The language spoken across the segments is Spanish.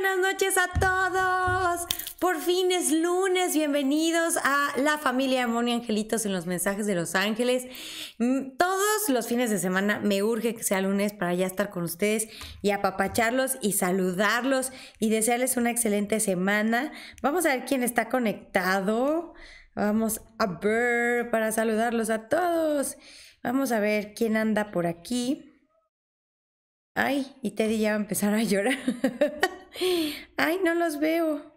buenas noches a todos. Por fin es lunes, bienvenidos a la familia de Moni Angelitos en los mensajes de Los Ángeles. Mm, todos los fines de semana me urge que sea lunes para ya estar con ustedes y apapacharlos y saludarlos y desearles una excelente semana. Vamos a ver quién está conectado. Vamos a ver para saludarlos a todos. Vamos a ver quién anda por aquí. Ay, y Teddy ya va a empezar a llorar. Ay, no los veo.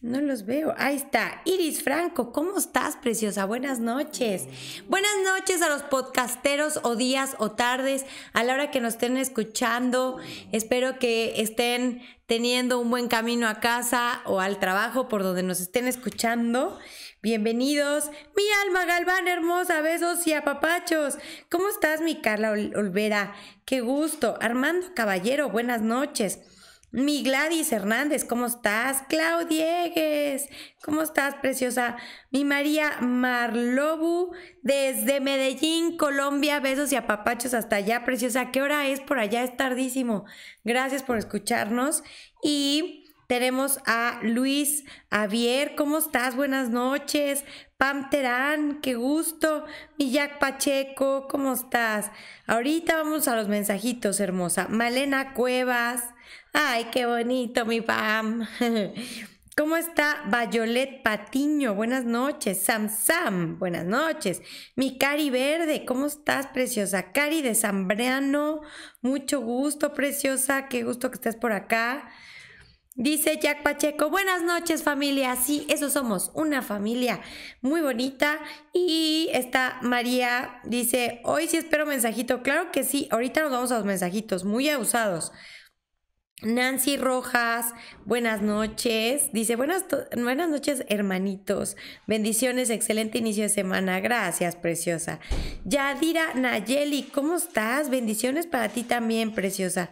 No los veo. Ahí está. Iris Franco, ¿cómo estás, preciosa? Buenas noches. Buenas noches a los podcasteros o días o tardes, a la hora que nos estén escuchando. Espero que estén teniendo un buen camino a casa o al trabajo por donde nos estén escuchando. Bienvenidos. Mi alma Galván, hermosa, besos y apapachos. ¿Cómo estás, mi Carla Olvera? Qué gusto. Armando Caballero, buenas noches. Mi Gladys Hernández, ¿cómo estás? Claudiegues, ¿cómo estás, preciosa? Mi María Marlobu, desde Medellín, Colombia, besos y apapachos hasta allá, preciosa. ¿Qué hora es por allá? Es tardísimo. Gracias por escucharnos y tenemos a Luis Javier, ¿cómo estás? Buenas noches. Pam Terán, qué gusto. Mi Jack Pacheco, ¿cómo estás? Ahorita vamos a los mensajitos, hermosa. Malena Cuevas, ay, qué bonito, mi Pam. ¿Cómo está Violet Patiño? Buenas noches. Sam Sam, buenas noches. Mi Cari Verde, ¿cómo estás, preciosa? Cari de Zambrano, mucho gusto, preciosa. Qué gusto que estés por acá. Dice Jack Pacheco, buenas noches familia. Sí, eso somos, una familia muy bonita. Y está María, dice, hoy sí espero mensajito. Claro que sí, ahorita nos vamos a los mensajitos, muy abusados. Nancy Rojas, buenas noches. Dice, buenas, buenas noches, hermanitos. Bendiciones, excelente inicio de semana. Gracias, preciosa. Yadira Nayeli, ¿cómo estás? Bendiciones para ti también, preciosa.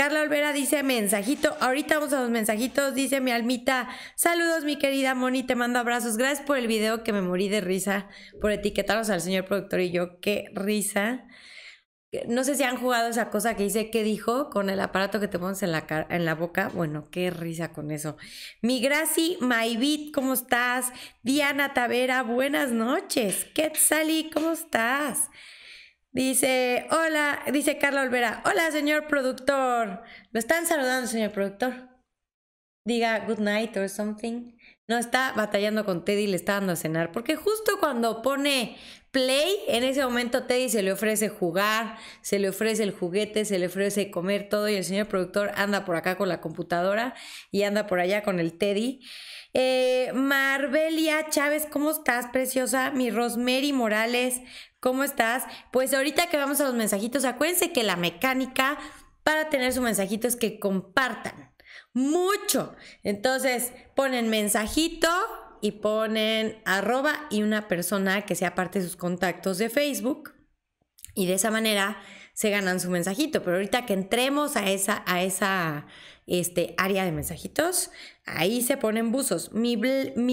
Carla Olvera dice mensajito. Ahorita vamos a los mensajitos. Dice mi almita. Saludos, mi querida Moni. Te mando abrazos. Gracias por el video que me morí de risa. Por etiquetaros al señor productor y yo. Qué risa. No sé si han jugado esa cosa que dice que dijo con el aparato que te pones en la, cara, en la boca. Bueno, qué risa con eso. Mi Graci, Maybit, ¿cómo estás? Diana Tavera, buenas noches. Quetzali, ¿cómo estás? Dice, hola, dice Carla Olvera, hola señor productor. Lo están saludando, señor productor. Diga good night or something. No está batallando con Teddy, le está dando a cenar. Porque justo cuando pone play, en ese momento Teddy se le ofrece jugar, se le ofrece el juguete, se le ofrece comer todo. Y el señor productor anda por acá con la computadora y anda por allá con el Teddy. Eh, Marbelia Chávez, ¿cómo estás, preciosa? Mi Rosemary Morales, ¿Cómo estás? Pues ahorita que vamos a los mensajitos, acuérdense que la mecánica para tener su mensajito es que compartan mucho. Entonces ponen mensajito y ponen arroba y una persona que sea parte de sus contactos de Facebook. Y de esa manera se ganan su mensajito. Pero ahorita que entremos a esa, a esa este, área de mensajitos, ahí se ponen buzos. mi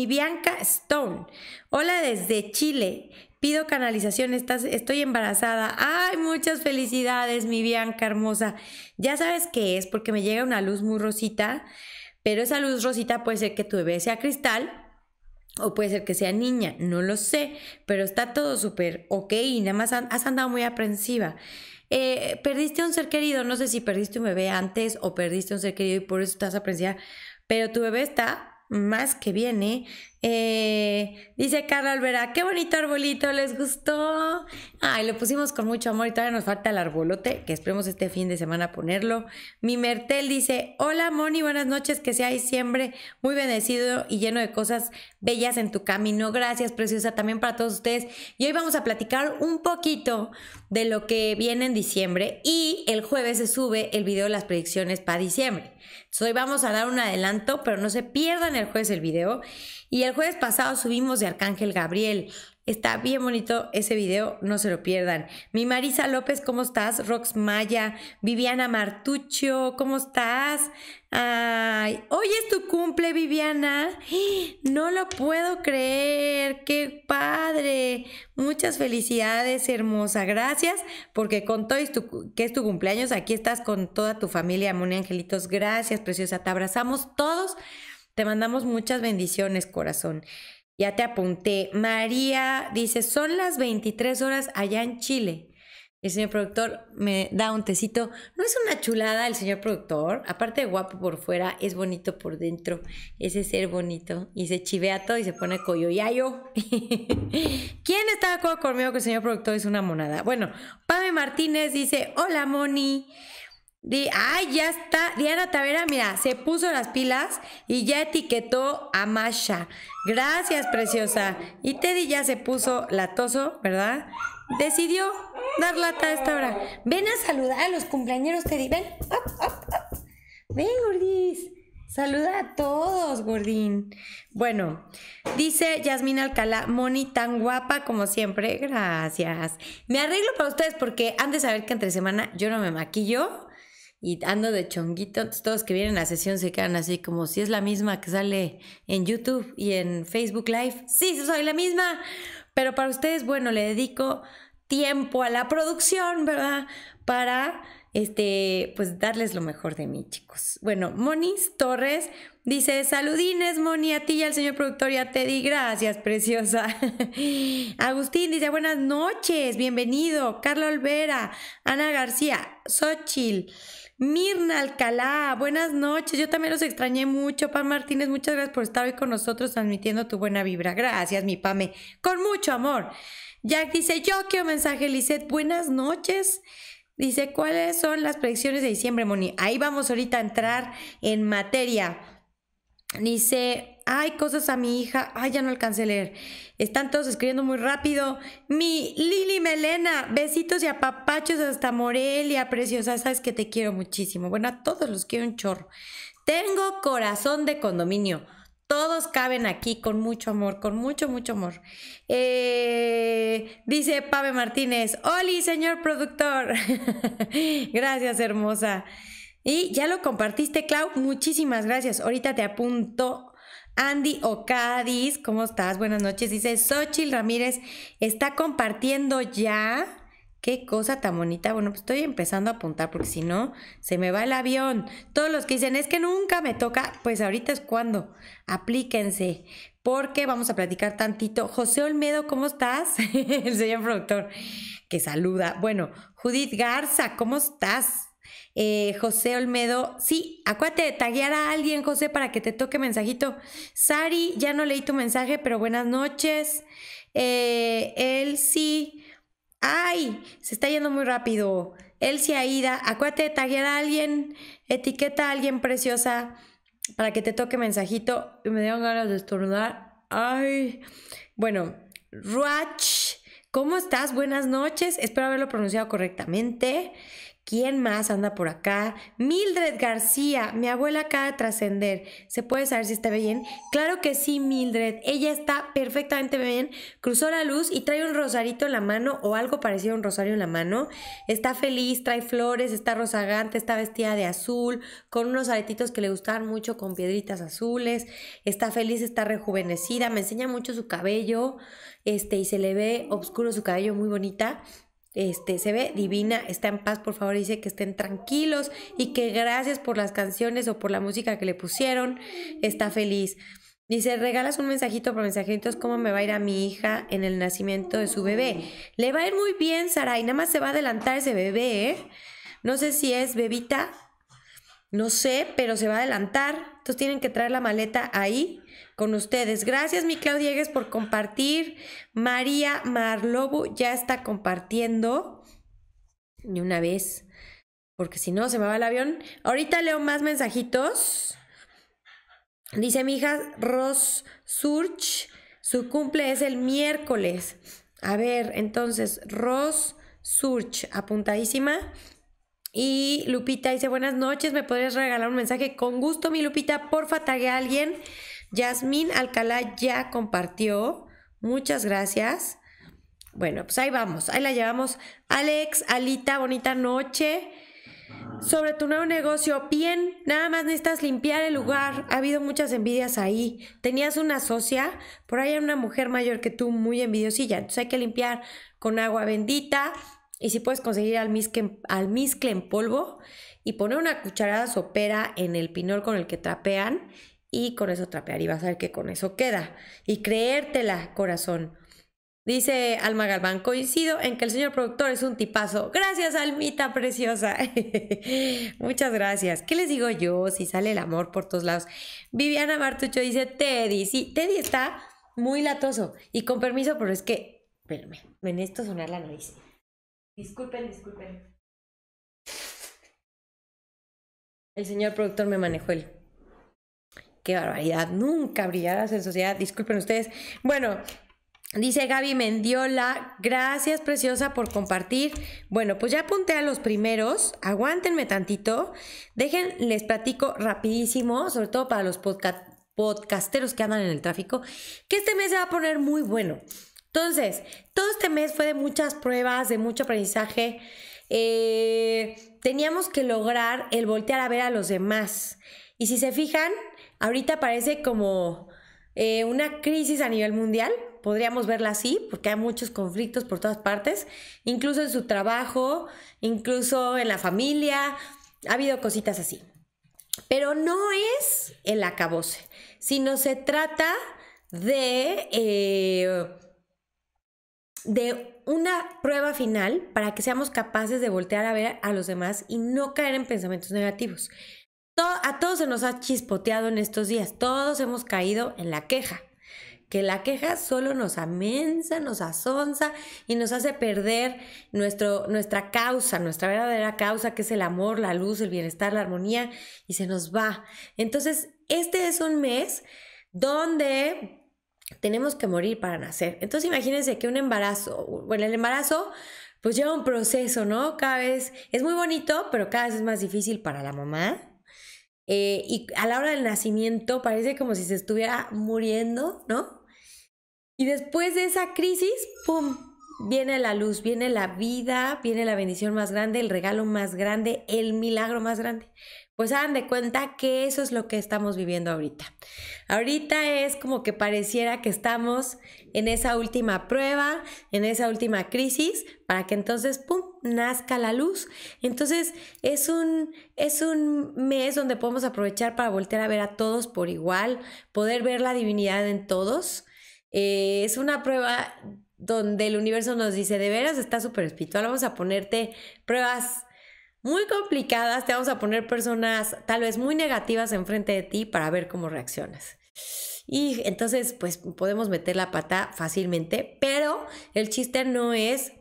Bianca Stone. Hola desde Chile. Pido canalización, estás, estoy embarazada. Ay, muchas felicidades, mi Bianca hermosa. Ya sabes qué es, porque me llega una luz muy rosita, pero esa luz rosita puede ser que tu bebé sea cristal o puede ser que sea niña, no lo sé, pero está todo súper ok y nada más has andado muy aprensiva. Eh, perdiste un ser querido, no sé si perdiste un bebé antes o perdiste un ser querido y por eso estás aprensiva, pero tu bebé está más que bien, ¿eh? Eh, dice Carla Alvera, qué bonito arbolito, les gustó. Ay, lo pusimos con mucho amor y todavía nos falta el arbolote, que esperemos este fin de semana ponerlo. Mi Mertel dice, hola Moni, buenas noches, que sea diciembre muy bendecido y lleno de cosas bellas en tu camino. Gracias, preciosa, también para todos ustedes. Y hoy vamos a platicar un poquito de lo que viene en diciembre y el jueves se sube el video de las predicciones para diciembre. hoy vamos a dar un adelanto, pero no se pierdan el jueves el video. Y el jueves pasado subimos de Arcángel Gabriel. Está bien bonito ese video, no se lo pierdan. Mi Marisa López, ¿cómo estás? Rox Maya, Viviana Martucho, ¿cómo estás? Ay, hoy es tu cumple, Viviana. No lo puedo creer. Qué padre. Muchas felicidades, hermosa. Gracias, porque con todo que es tu cumpleaños, aquí estás con toda tu familia, Moni Angelitos. Gracias, preciosa. Te abrazamos todos. Te mandamos muchas bendiciones, corazón. Ya te apunté. María dice, son las 23 horas allá en Chile. El señor productor me da un tecito. No es una chulada el señor productor. Aparte de guapo por fuera, es bonito por dentro. Ese ser bonito. Y se chivea todo y se pone coyoyayo. ¿Quién está de acuerdo conmigo que el señor productor es una monada? Bueno, Pame Martínez dice, hola Moni. Di, ay, ya está. Diana Tavera, mira, se puso las pilas y ya etiquetó a Masha. Gracias, preciosa. Y Teddy ya se puso latoso, ¿verdad? Decidió dar lata a esta hora. Ven a saludar a los cumpleañeros, Teddy. Ven. Ven, gordis. Saluda a todos, gordín. Bueno, dice Yasmina Alcalá, Moni tan guapa como siempre. Gracias. Me arreglo para ustedes porque han de saber que entre semana yo no me maquillo y ando de chonguito. todos que vienen a la sesión se quedan así como si es la misma que sale en YouTube y en Facebook Live. Sí, soy la misma. Pero para ustedes, bueno, le dedico tiempo a la producción, ¿verdad? Para este, pues darles lo mejor de mí, chicos. Bueno, Monis Torres dice, saludines, Moni, a ti y al señor productor, ya te di gracias, preciosa. Agustín dice, buenas noches, bienvenido. Carla Olvera, Ana García, Xochil. Mirna Alcalá, buenas noches. Yo también los extrañé mucho. Pam Martínez, muchas gracias por estar hoy con nosotros transmitiendo tu buena vibra. Gracias, mi Pame. Con mucho amor. Jack dice, yo quiero mensaje, Lizeth. Buenas noches. Dice, ¿cuáles son las predicciones de diciembre, Moni? Ahí vamos ahorita a entrar en materia. Dice, ay, cosas a mi hija, ay, ya no alcancé a leer. Están todos escribiendo muy rápido. Mi Lili Melena, besitos y apapachos hasta Morelia, preciosa, sabes que te quiero muchísimo. Bueno, a todos los quiero un chorro. Tengo corazón de condominio. Todos caben aquí con mucho amor, con mucho, mucho amor. Eh, dice Pave Martínez, Oli, señor productor. gracias, hermosa. Y ya lo compartiste, Clau. Muchísimas gracias. Ahorita te apunto Andy Ocadis, ¿cómo estás? Buenas noches. Dice Xochil Ramírez, está compartiendo ya. Qué cosa tan bonita. Bueno, pues estoy empezando a apuntar porque si no, se me va el avión. Todos los que dicen, es que nunca me toca, pues ahorita es cuando. Aplíquense, porque vamos a platicar tantito. José Olmedo, ¿cómo estás? el señor productor que saluda. Bueno, Judith Garza, ¿cómo estás? Eh, José Olmedo, sí, acuérdate de taguear a alguien, José, para que te toque mensajito. Sari, ya no leí tu mensaje, pero buenas noches. Eh, Elsie, ay, se está yendo muy rápido. Elsie Aida, acuérdate de taguear a alguien, etiqueta a alguien preciosa para que te toque mensajito. Y me dieron ganas de estornudar. Ay, bueno, Ruach, ¿cómo estás? Buenas noches, espero haberlo pronunciado correctamente. ¿Quién más anda por acá? Mildred García, mi abuela acaba de trascender. ¿Se puede saber si está bien? Claro que sí, Mildred. Ella está perfectamente bien. Cruzó la luz y trae un rosarito en la mano o algo parecido a un rosario en la mano. Está feliz, trae flores, está rozagante, está vestida de azul, con unos aretitos que le gustaban mucho con piedritas azules. Está feliz, está rejuvenecida, me enseña mucho su cabello. Este, y se le ve oscuro su cabello, muy bonita. Este, se ve divina, está en paz, por favor, dice que estén tranquilos y que gracias por las canciones o por la música que le pusieron, está feliz. Dice, regalas un mensajito por mensajitos, ¿cómo me va a ir a mi hija en el nacimiento de su bebé? Le va a ir muy bien, Sara, y nada más se va a adelantar ese bebé, ¿eh? No sé si es bebita, no sé, pero se va a adelantar. Entonces tienen que traer la maleta ahí con ustedes. Gracias, mi Claudia Diegues por compartir. María Marlobo ya está compartiendo. Ni una vez, porque si no, se me va el avión. Ahorita leo más mensajitos. Dice mi hija Ros Surch, su cumple es el miércoles. A ver, entonces, Ros Surch, apuntadísima. Y Lupita dice, buenas noches, ¿me podrías regalar un mensaje? Con gusto, mi Lupita, por tague a alguien Yasmín Alcalá ya compartió. Muchas gracias. Bueno, pues ahí vamos, ahí la llevamos. Alex, Alita, bonita noche. Sobre tu nuevo negocio, bien, nada más necesitas limpiar el lugar. Ha habido muchas envidias ahí. Tenías una socia, por ahí hay una mujer mayor que tú, muy envidiosilla. Entonces hay que limpiar con agua bendita. Y si puedes conseguir almizcle, almizcle en polvo y poner una cucharada sopera en el pinol con el que trapean y con eso trapear y vas a ver que con eso queda. Y creértela, corazón. Dice Alma Galván, coincido en que el señor productor es un tipazo. Gracias, Almita preciosa. Muchas gracias. ¿Qué les digo yo si sale el amor por todos lados? Viviana Martucho dice, Teddy, sí, Teddy está muy latoso. Y con permiso, pero es que, me necesito sonar la nariz. Disculpen, disculpen. El señor productor me manejó el Qué barbaridad, nunca brillarás en sociedad, disculpen ustedes. Bueno, Dice Gaby Mendiola, gracias preciosa por compartir. Bueno, pues ya apunté a los primeros, aguántenme tantito, dejen, les platico rapidísimo, sobre todo para los podcast, podcasteros que andan en el tráfico, que este mes se va a poner muy bueno. Entonces, todo este mes fue de muchas pruebas, de mucho aprendizaje. Eh, teníamos que lograr el voltear a ver a los demás. Y si se fijan, Ahorita parece como eh, una crisis a nivel mundial, podríamos verla así, porque hay muchos conflictos por todas partes, incluso en su trabajo, incluso en la familia, ha habido cositas así. Pero no es el acabose, sino se trata de, eh, de una prueba final para que seamos capaces de voltear a ver a los demás y no caer en pensamientos negativos a todos se nos ha chispoteado en estos días, todos hemos caído en la queja, que la queja solo nos amensa, nos asonza y nos hace perder nuestro, nuestra causa, nuestra verdadera causa, que es el amor, la luz, el bienestar, la armonía, y se nos va. Entonces, este es un mes donde tenemos que morir para nacer. Entonces, imagínense que un embarazo, bueno, el embarazo pues lleva un proceso, ¿no? Cada vez es muy bonito, pero cada vez es más difícil para la mamá, eh, y a la hora del nacimiento parece como si se estuviera muriendo, ¿no? Y después de esa crisis, ¡pum! Viene la luz, viene la vida, viene la bendición más grande, el regalo más grande, el milagro más grande. Pues hagan de cuenta que eso es lo que estamos viviendo ahorita. Ahorita es como que pareciera que estamos en esa última prueba, en esa última crisis, para que entonces, ¡pum!, nazca la luz. Entonces es un, es un mes donde podemos aprovechar para voltear a ver a todos por igual, poder ver la divinidad en todos. Eh, es una prueba donde el universo nos dice, de veras está súper espiritual, vamos a ponerte pruebas muy complicadas, te vamos a poner personas tal vez muy negativas enfrente de ti para ver cómo reaccionas. Y entonces, pues podemos meter la pata fácilmente, pero el chiste no es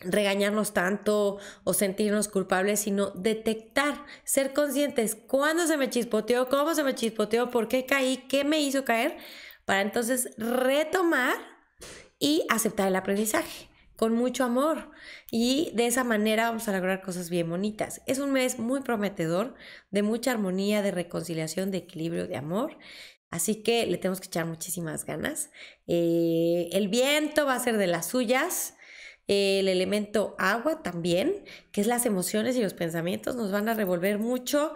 regañarnos tanto o sentirnos culpables, sino detectar, ser conscientes cuándo se me chispoteó, cómo se me chispoteó, por qué caí, qué me hizo caer, para entonces retomar y aceptar el aprendizaje con mucho amor y de esa manera vamos a lograr cosas bien bonitas. Es un mes muy prometedor, de mucha armonía, de reconciliación, de equilibrio, de amor. Así que le tenemos que echar muchísimas ganas. Eh, el viento va a ser de las suyas el elemento agua también, que es las emociones y los pensamientos, nos van a revolver mucho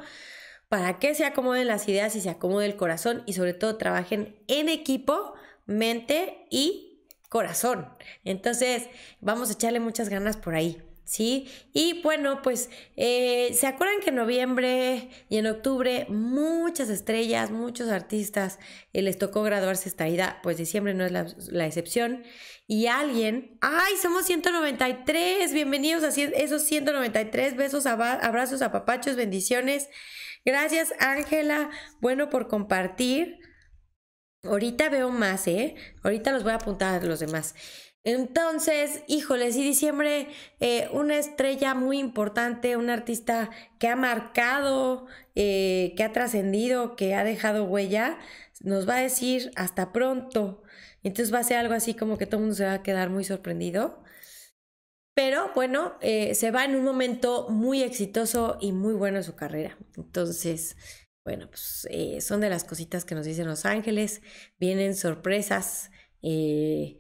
para que se acomoden las ideas y se acomode el corazón y sobre todo trabajen en equipo, mente y corazón. Entonces, vamos a echarle muchas ganas por ahí. ¿sí? Y bueno, pues eh, se acuerdan que en noviembre y en octubre muchas estrellas, muchos artistas eh, les tocó graduarse esta ida pues diciembre no es la excepción y alguien, ay, somos 193, bienvenidos a esos 193, besos, abrazos, papachos, bendiciones. Gracias Ángela, bueno, por compartir. Ahorita veo más, ¿eh? Ahorita los voy a apuntar a los demás. Entonces, híjole, sí, diciembre, eh, una estrella muy importante, un artista que ha marcado, eh, que ha trascendido, que ha dejado huella, nos va a decir hasta pronto. Entonces va a ser algo así como que todo el mundo se va a quedar muy sorprendido. Pero bueno, eh, se va en un momento muy exitoso y muy bueno en su carrera. Entonces, bueno, pues eh, son de las cositas que nos dicen los ángeles. Vienen sorpresas. Eh,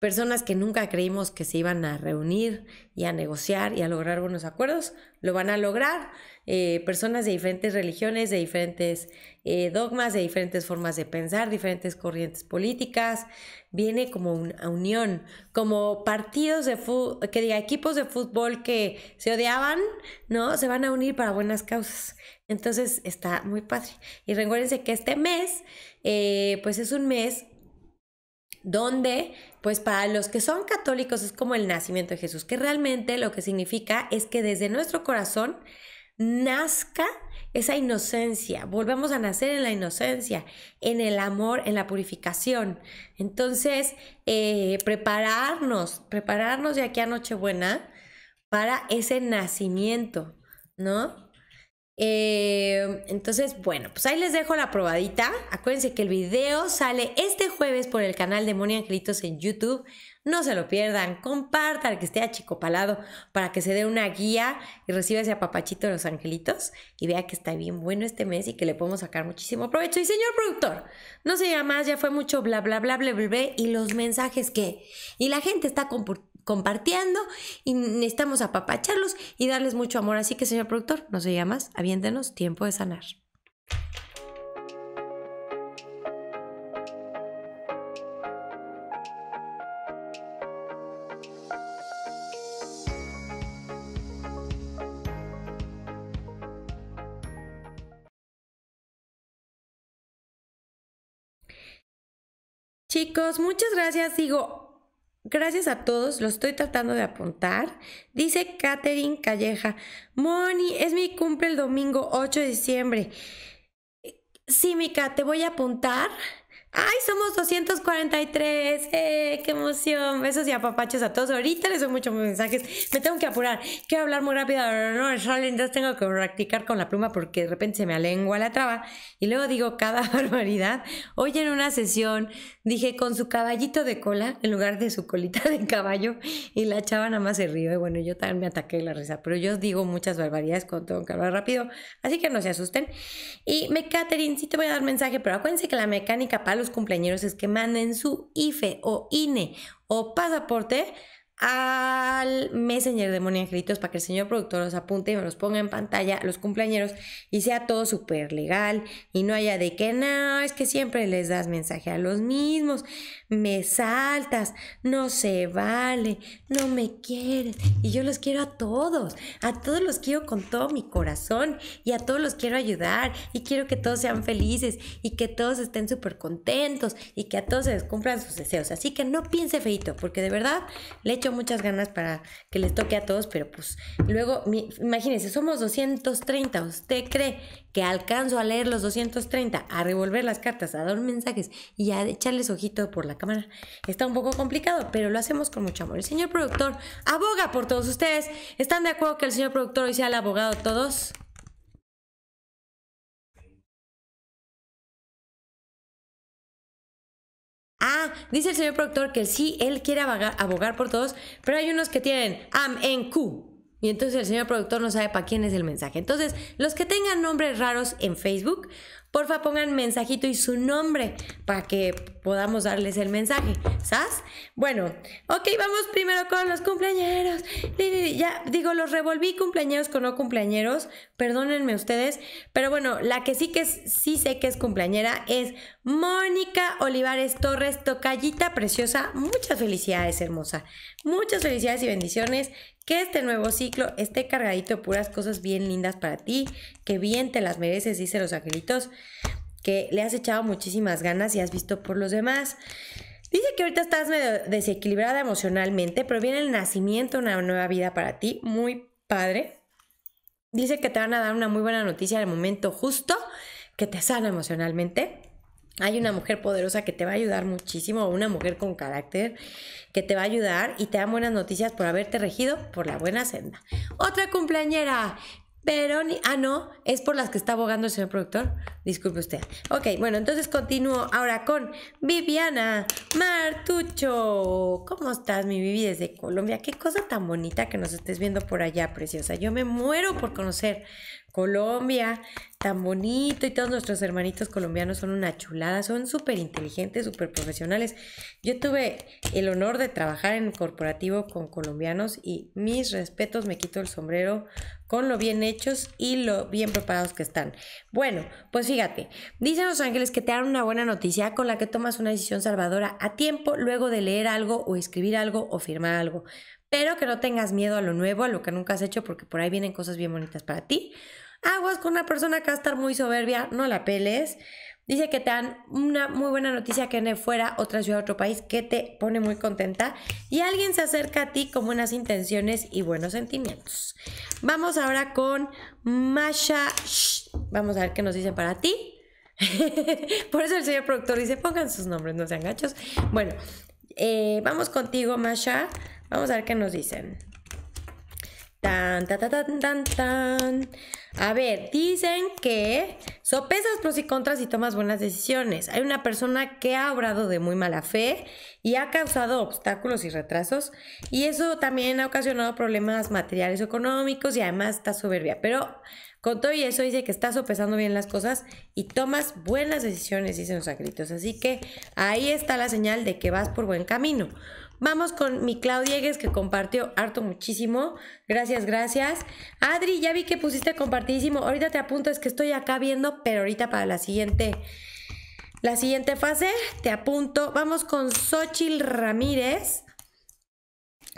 Personas que nunca creímos que se iban a reunir y a negociar y a lograr buenos acuerdos, lo van a lograr. Eh, personas de diferentes religiones, de diferentes eh, dogmas, de diferentes formas de pensar, diferentes corrientes políticas. Viene como una unión, como partidos de fútbol, que diga equipos de fútbol que se odiaban, ¿no? Se van a unir para buenas causas. Entonces está muy padre. Y recuérdense que este mes, eh, pues es un mes donde pues para los que son católicos es como el nacimiento de Jesús, que realmente lo que significa es que desde nuestro corazón nazca esa inocencia, Volvemos a nacer en la inocencia, en el amor, en la purificación. Entonces, eh, prepararnos, prepararnos de aquí a Nochebuena para ese nacimiento, ¿no? Eh, entonces, bueno, pues ahí les dejo la probadita. Acuérdense que el video sale este jueves por el canal de Moni Angelitos en YouTube. No se lo pierdan, compartan que esté palado, para que se dé una guía y reciba ese apapachito de los angelitos y vea que está bien bueno este mes y que le podemos sacar muchísimo provecho. Y señor productor, no se diga más, ya fue mucho bla bla bla bla bla, y los mensajes que. Y la gente está comportando compartiendo y necesitamos apapacharlos y darles mucho amor. Así que, señor productor, no se llamas, aviéntenos, tiempo de sanar. Chicos, muchas gracias. Digo, Gracias a todos, lo estoy tratando de apuntar. Dice Katherine Calleja, Moni, es mi cumple el domingo 8 de diciembre. Sí, Mica, te voy a apuntar. ¡Ay, somos 243! ¡Eh, qué emoción! Besos y apapachos a todos. Ahorita les doy muchos mensajes. Me tengo que apurar. Quiero hablar muy rápido. No, entonces tengo que practicar con la pluma porque de repente se me alengua la traba. Y luego digo cada barbaridad. Hoy en una sesión dije con su caballito de cola en lugar de su colita de caballo. Y la chava nada más se rió. Y bueno, yo también me ataqué la risa. Pero yo digo muchas barbaridades cuando tengo que hablar rápido. Así que no se asusten. Y me, Catherine, sí te voy a dar mensaje. Pero acuérdense que la mecánica para los cumpleaños es que manden su IFE o INE o pasaporte al Messenger de Moni para que el señor productor los apunte y me los ponga en pantalla los cumpleaños y sea todo súper legal y no haya de que no, es que siempre les das mensaje a los mismos me saltas, no se vale, no me quieres. Y yo los quiero a todos, a todos los quiero con todo mi corazón y a todos los quiero ayudar y quiero que todos sean felices y que todos estén súper contentos y que a todos se les cumplan sus deseos. Así que no piense feito, porque de verdad le echo muchas ganas para que les toque a todos, pero pues luego, imagínense, somos 230, ¿usted cree que alcanzo a leer los 230, a revolver las cartas, a dar mensajes y a echarles ojito por la cámara. Está un poco complicado, pero lo hacemos con mucho amor. El señor productor aboga por todos ustedes. ¿Están de acuerdo que el señor productor hoy sea el abogado de todos? Ah, dice el señor productor que sí, él quiere abogar, abogar por todos, pero hay unos que tienen am en Q. Y entonces el señor productor no sabe para quién es el mensaje. Entonces, los que tengan nombres raros en Facebook, porfa pongan mensajito y su nombre para que podamos darles el mensaje, ¿sabes? Bueno, ok, vamos primero con los cumpleañeros. Ya digo, los revolví cumpleañeros con no cumpleañeros, perdónenme ustedes, pero bueno, la que sí que sí sé que es cumpleañera es Mónica Olivares Torres, tocallita preciosa. Muchas felicidades, hermosa. Muchas felicidades y bendiciones. Que este nuevo ciclo esté cargadito de puras cosas bien lindas para ti, que bien te las mereces, dice los angelitos que le has echado muchísimas ganas y has visto por los demás. Dice que ahorita estás medio desequilibrada emocionalmente, pero viene el nacimiento, una nueva vida para ti, muy padre. Dice que te van a dar una muy buena noticia en el momento justo, que te sana emocionalmente. Hay una mujer poderosa que te va a ayudar muchísimo, una mujer con carácter que te va a ayudar y te dan buenas noticias por haberte regido por la buena senda. Otra cumpleañera pero, ah, no, es por las que está abogando el señor productor. Disculpe usted. Ok, bueno, entonces continúo ahora con Viviana Martucho. ¿Cómo estás, mi Vivi, desde Colombia? Qué cosa tan bonita que nos estés viendo por allá, preciosa. Yo me muero por conocer Colombia, tan bonito y todos nuestros hermanitos colombianos son una chulada, son súper inteligentes, súper profesionales. Yo tuve el honor de trabajar en corporativo con colombianos y mis respetos, me quito el sombrero con lo bien hechos y lo bien preparados que están. Bueno, pues fíjate, dicen los ángeles que te dan una buena noticia con la que tomas una decisión salvadora a tiempo luego de leer algo o escribir algo o firmar algo. Pero que no tengas miedo a lo nuevo, a lo que nunca has hecho, porque por ahí vienen cosas bien bonitas para ti aguas con una persona que va a estar muy soberbia, no la peles. Dice que te dan una muy buena noticia que viene fuera, otra ciudad, otro país, que te pone muy contenta. Y alguien se acerca a ti con buenas intenciones y buenos sentimientos. Vamos ahora con Masha. Vamos a ver qué nos dicen para ti. Por eso el señor productor dice, pongan sus nombres, no sean gachos. Bueno, eh, vamos contigo, Masha. Vamos a ver qué nos dicen. Tan, tan, tan, tan, tan. A ver, dicen que sopesas pros y contras y tomas buenas decisiones. Hay una persona que ha obrado de muy mala fe y ha causado obstáculos y retrasos y eso también ha ocasionado problemas materiales o económicos y además está soberbia. Pero con todo y eso dice que está sopesando bien las cosas y tomas buenas decisiones, dicen los agritos. Así que ahí está la señal de que vas por buen camino. Vamos con mi Claudia Egues que compartió harto muchísimo. Gracias, gracias. Adri, ya vi que pusiste compartidísimo. Ahorita te apunto, es que estoy acá viendo, pero ahorita para la siguiente. La siguiente fase, te apunto. Vamos con Xochil Ramírez.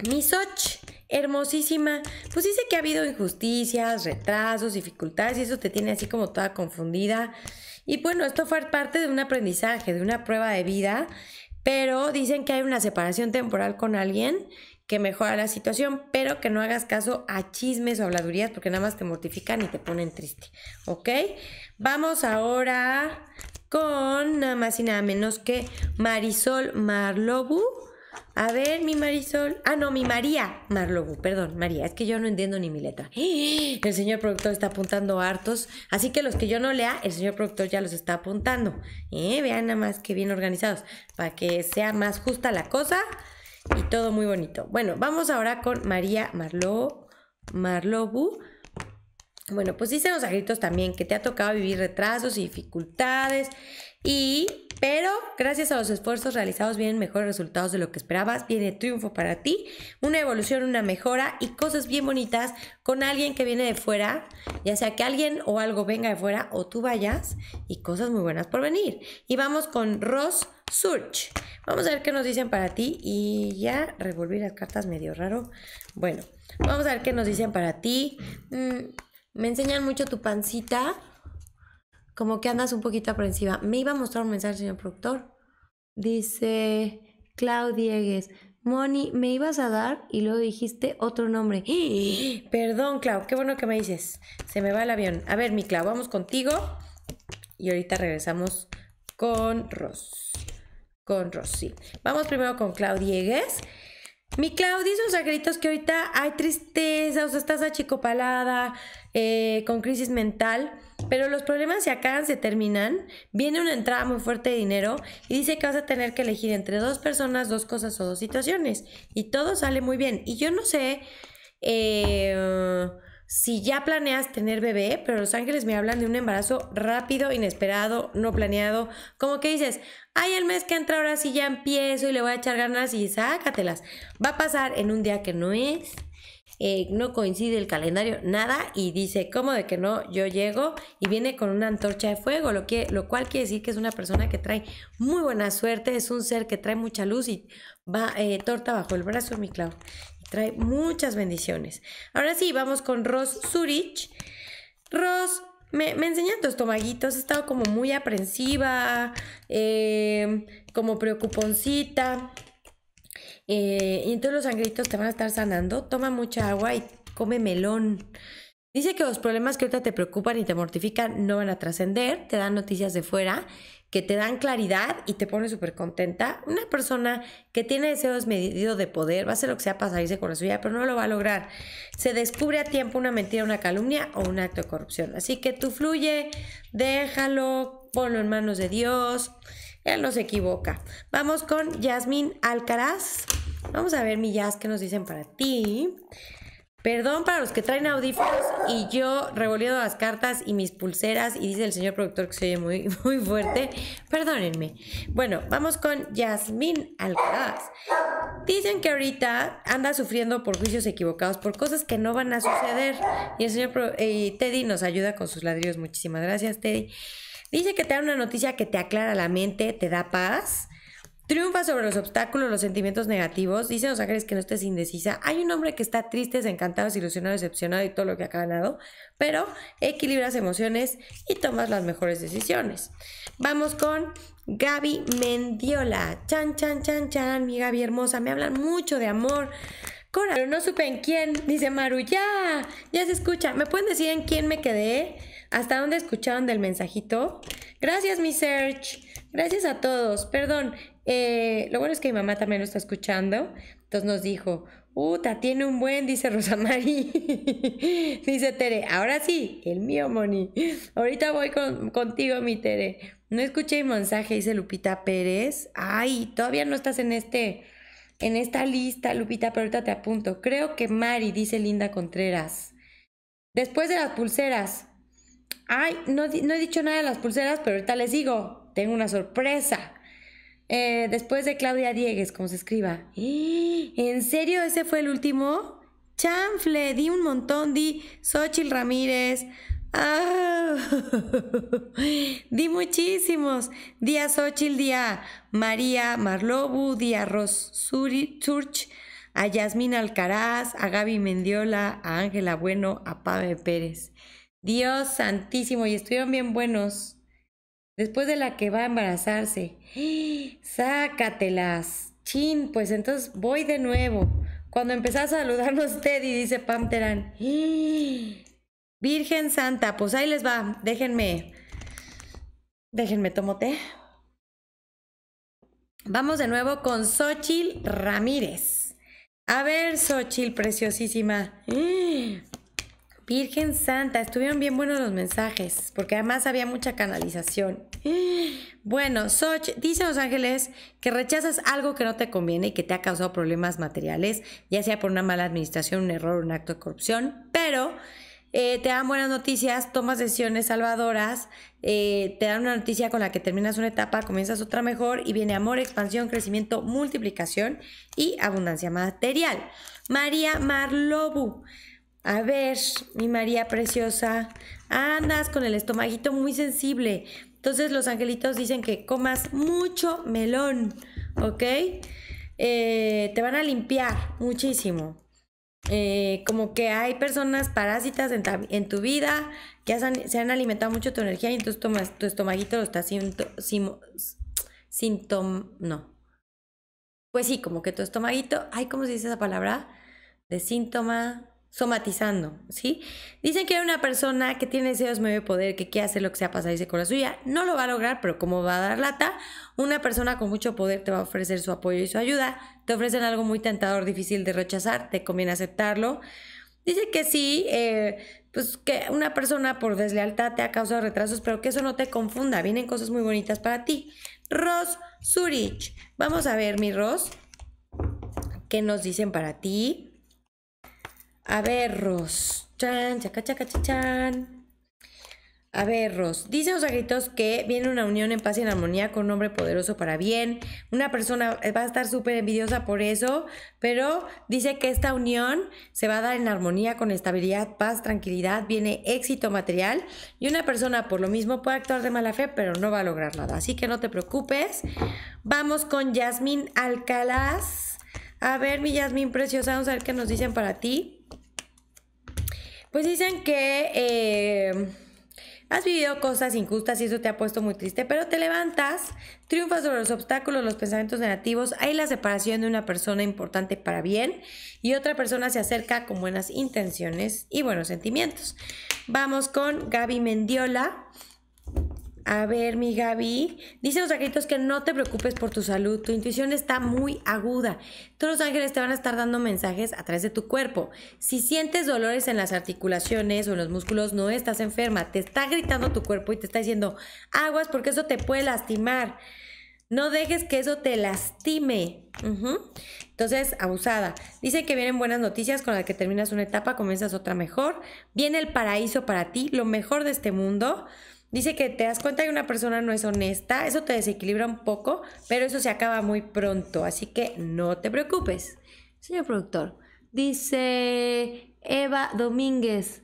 Mi Soch, hermosísima. Pues dice que ha habido injusticias, retrasos, dificultades y eso te tiene así como toda confundida. Y bueno, esto fue parte de un aprendizaje, de una prueba de vida pero dicen que hay una separación temporal con alguien que mejora la situación, pero que no hagas caso a chismes o habladurías porque nada más te mortifican y te ponen triste. ¿Ok? Vamos ahora con nada más y nada menos que Marisol Marlobu. A ver, mi Marisol. Ah, no, mi María Marlobu, perdón, María, es que yo no entiendo ni mi letra. El señor productor está apuntando hartos, así que los que yo no lea, el señor productor ya los está apuntando. Eh, vean nada más que bien organizados, para que sea más justa la cosa y todo muy bonito. Bueno, vamos ahora con María Marlo, Marlobu. Bueno, pues dicen los agritos también que te ha tocado vivir retrasos y dificultades, y, pero gracias a los esfuerzos realizados vienen mejores resultados de lo que esperabas, viene triunfo para ti, una evolución, una mejora y cosas bien bonitas con alguien que viene de fuera, ya sea que alguien o algo venga de fuera o tú vayas y cosas muy buenas por venir. Y vamos con Ross Surge. Vamos a ver qué nos dicen para ti y ya revolví las cartas medio raro. Bueno, vamos a ver qué nos dicen para ti. Mm, me enseñan mucho tu pancita como que andas un poquito aprensiva. Me iba a mostrar un mensaje, señor productor. Dice diegues Moni, me ibas a dar y luego dijiste otro nombre. Perdón, Clau, qué bueno que me dices. Se me va el avión. A ver, mi Clau, vamos contigo. Y ahorita regresamos con Ros. Con Rosy. Vamos primero con Claudiegues. Mi Clau, dice unos gritos que ahorita hay tristeza, o sea, estás achicopalada, eh, con crisis mental. Pero los problemas se acaban, se terminan, viene una entrada muy fuerte de dinero y dice que vas a tener que elegir entre dos personas, dos cosas o dos situaciones. Y todo sale muy bien. Y yo no sé eh, si ya planeas tener bebé, pero los ángeles me hablan de un embarazo rápido, inesperado, no planeado. Como que dices, ay, el mes que entra ahora sí ya empiezo y le voy a echar ganas y sácatelas. Va a pasar en un día que no es eh, no coincide el calendario, nada, y dice, ¿cómo de que no? Yo llego y viene con una antorcha de fuego, lo, que, lo cual quiere decir que es una persona que trae muy buena suerte, es un ser que trae mucha luz y va eh, torta bajo el brazo, mi Clau. trae muchas bendiciones. Ahora sí, vamos con Ross Zurich. Ross, me, me enseñan tus tomaguitos, he estado como muy aprensiva, eh, como preocuponcita. Eh, y entonces los sangritos te van a estar sanando. Toma mucha agua y come melón. Dice que los problemas que ahorita te preocupan y te mortifican no van a trascender, te dan noticias de fuera, que te dan claridad y te pone súper contenta. Una persona que tiene deseos medidos de poder va a hacer lo que sea para salirse con la suya, pero no lo va a lograr. Se descubre a tiempo una mentira, una calumnia o un acto de corrupción. Así que tú fluye, déjalo, ponlo en manos de Dios. Él no se equivoca. Vamos con Yasmín Alcaraz. Vamos a ver, mi jazz, qué nos dicen para ti. Perdón para los que traen audífonos y yo revolviendo las cartas y mis pulseras y dice el señor productor que se oye muy, muy fuerte. Perdónenme. Bueno, vamos con Yasmín Alcaraz. Dicen que ahorita anda sufriendo por juicios equivocados, por cosas que no van a suceder. Y el señor Teddy nos ayuda con sus ladrillos. Muchísimas gracias, Teddy. Dice que te da una noticia que te aclara la mente, te da paz Triunfa sobre los obstáculos, los sentimientos negativos. Dice Los Ángeles que no estés indecisa. Hay un hombre que está triste, desencantado, desilusionado, decepcionado y todo lo que ha ganado, pero equilibras emociones y tomas las mejores decisiones. Vamos con Gaby Mendiola. Chan, chan, chan, chan, mi Gaby hermosa. Me hablan mucho de amor. Cora, pero no supe en quién. Dice Maru, ya, ya se escucha. ¿Me pueden decir en quién me quedé? ¿Hasta dónde escucharon del mensajito? Gracias, mi Search. Gracias a todos. Perdón, eh, lo bueno es que mi mamá también lo está escuchando. Entonces nos dijo, Uta, tiene un buen, dice Rosa Mari. dice Tere, ahora sí, el mío, Moni. Ahorita voy contigo, mi Tere. No escuché mi mensaje, dice Lupita Pérez. Ay, todavía no estás en este, en esta lista, Lupita, pero ahorita te apunto. Creo que Mari, dice Linda Contreras. Después de las pulseras. Ay, no, no he dicho nada de las pulseras, pero ahorita les digo tengo una sorpresa. Eh, después de Claudia Diegues, como se escriba. ¿En serio ese fue el último? Chanfle, di un montón, di Xochil Ramírez. Ah, di muchísimos. Di a Xochil, di María Marlobu, di a Church, a Yasmín Alcaraz, a Gaby Mendiola, a Ángela Bueno, a Pave Pérez. Dios santísimo, y estuvieron bien buenos después de la que va a embarazarse. ¡Ah! Sácatelas. Chin, pues entonces voy de nuevo. Cuando empezó a saludarnos, Teddy, dice pamterán ¡Ah! Virgen Santa, pues ahí les va. Déjenme. Déjenme, tomo Vamos de nuevo con Xochil Ramírez. A ver, Xochil, preciosísima. ¡Ah! Virgen Santa, estuvieron bien buenos los mensajes, porque además había mucha canalización. Bueno, Soch, dice Los Ángeles que rechazas algo que no te conviene y que te ha causado problemas materiales, ya sea por una mala administración, un error, un acto de corrupción, pero eh, te dan buenas noticias, tomas decisiones salvadoras, eh, te dan una noticia con la que terminas una etapa, comienzas otra mejor y viene amor, expansión, crecimiento, multiplicación y abundancia material. María Marlobu. A ver, mi María preciosa, andas con el estomaguito muy sensible. Entonces los angelitos dicen que comas mucho melón, ¿ok? Eh, te van a limpiar muchísimo. Eh, como que hay personas parásitas en, tu vida que se han alimentado mucho tu energía y entonces tu estomaguito lo está sintom... No. Pues sí, como que tu estomaguito... Ay, ¿cómo se dice esa palabra? De síntoma somatizando, ¿sí? Dicen que hay una persona que tiene deseos medio de poder, que quiere hacer lo que sea para y con la suya, no lo va a lograr, pero como va a dar lata, una persona con mucho poder te va a ofrecer su apoyo y su ayuda, te ofrecen algo muy tentador, difícil de rechazar, te conviene aceptarlo. Dice que sí, eh, pues que una persona por deslealtad te ha causado retrasos, pero que eso no te confunda, vienen cosas muy bonitas para ti. ross Zurich, vamos a ver mi Ross ¿qué nos dicen para ti? A ver, Ros, Chan, chaca, chaca, chan. Ros, Dice los gritos que viene una unión en paz y en armonía con un hombre poderoso para bien. Una persona eh, va a estar súper envidiosa por eso, pero dice que esta unión se va a dar en armonía con estabilidad, paz, tranquilidad, viene éxito material y una persona por lo mismo puede actuar de mala fe, pero no va a lograr nada. Así que no te preocupes. Vamos con Yasmín Alcalaz. A ver, mi Yasmín preciosa, vamos a ver qué nos dicen para ti. Pues dicen que eh, has vivido cosas injustas y eso te ha puesto muy triste, pero te levantas, triunfas sobre los obstáculos, los pensamientos negativos, hay la separación de una persona importante para bien y otra persona se acerca con buenas intenciones y buenos sentimientos. Vamos con Gaby Mendiola. A ver, mi Gaby, dice los angelitos que no te preocupes por tu salud, tu intuición está muy aguda. Todos los ángeles te van a estar dando mensajes a través de tu cuerpo. Si sientes dolores en las articulaciones o en los músculos, no estás enferma, te está gritando tu cuerpo y te está diciendo, aguas porque eso te puede lastimar. No dejes que eso te lastime. Entonces, abusada. Dice que vienen buenas noticias con la que terminas una etapa, comienzas otra mejor. Viene el paraíso para ti, lo mejor de este mundo. Dice que te das cuenta que una persona no es honesta, eso te desequilibra un poco, pero eso se acaba muy pronto, así que no te preocupes. Señor productor, dice Eva Domínguez,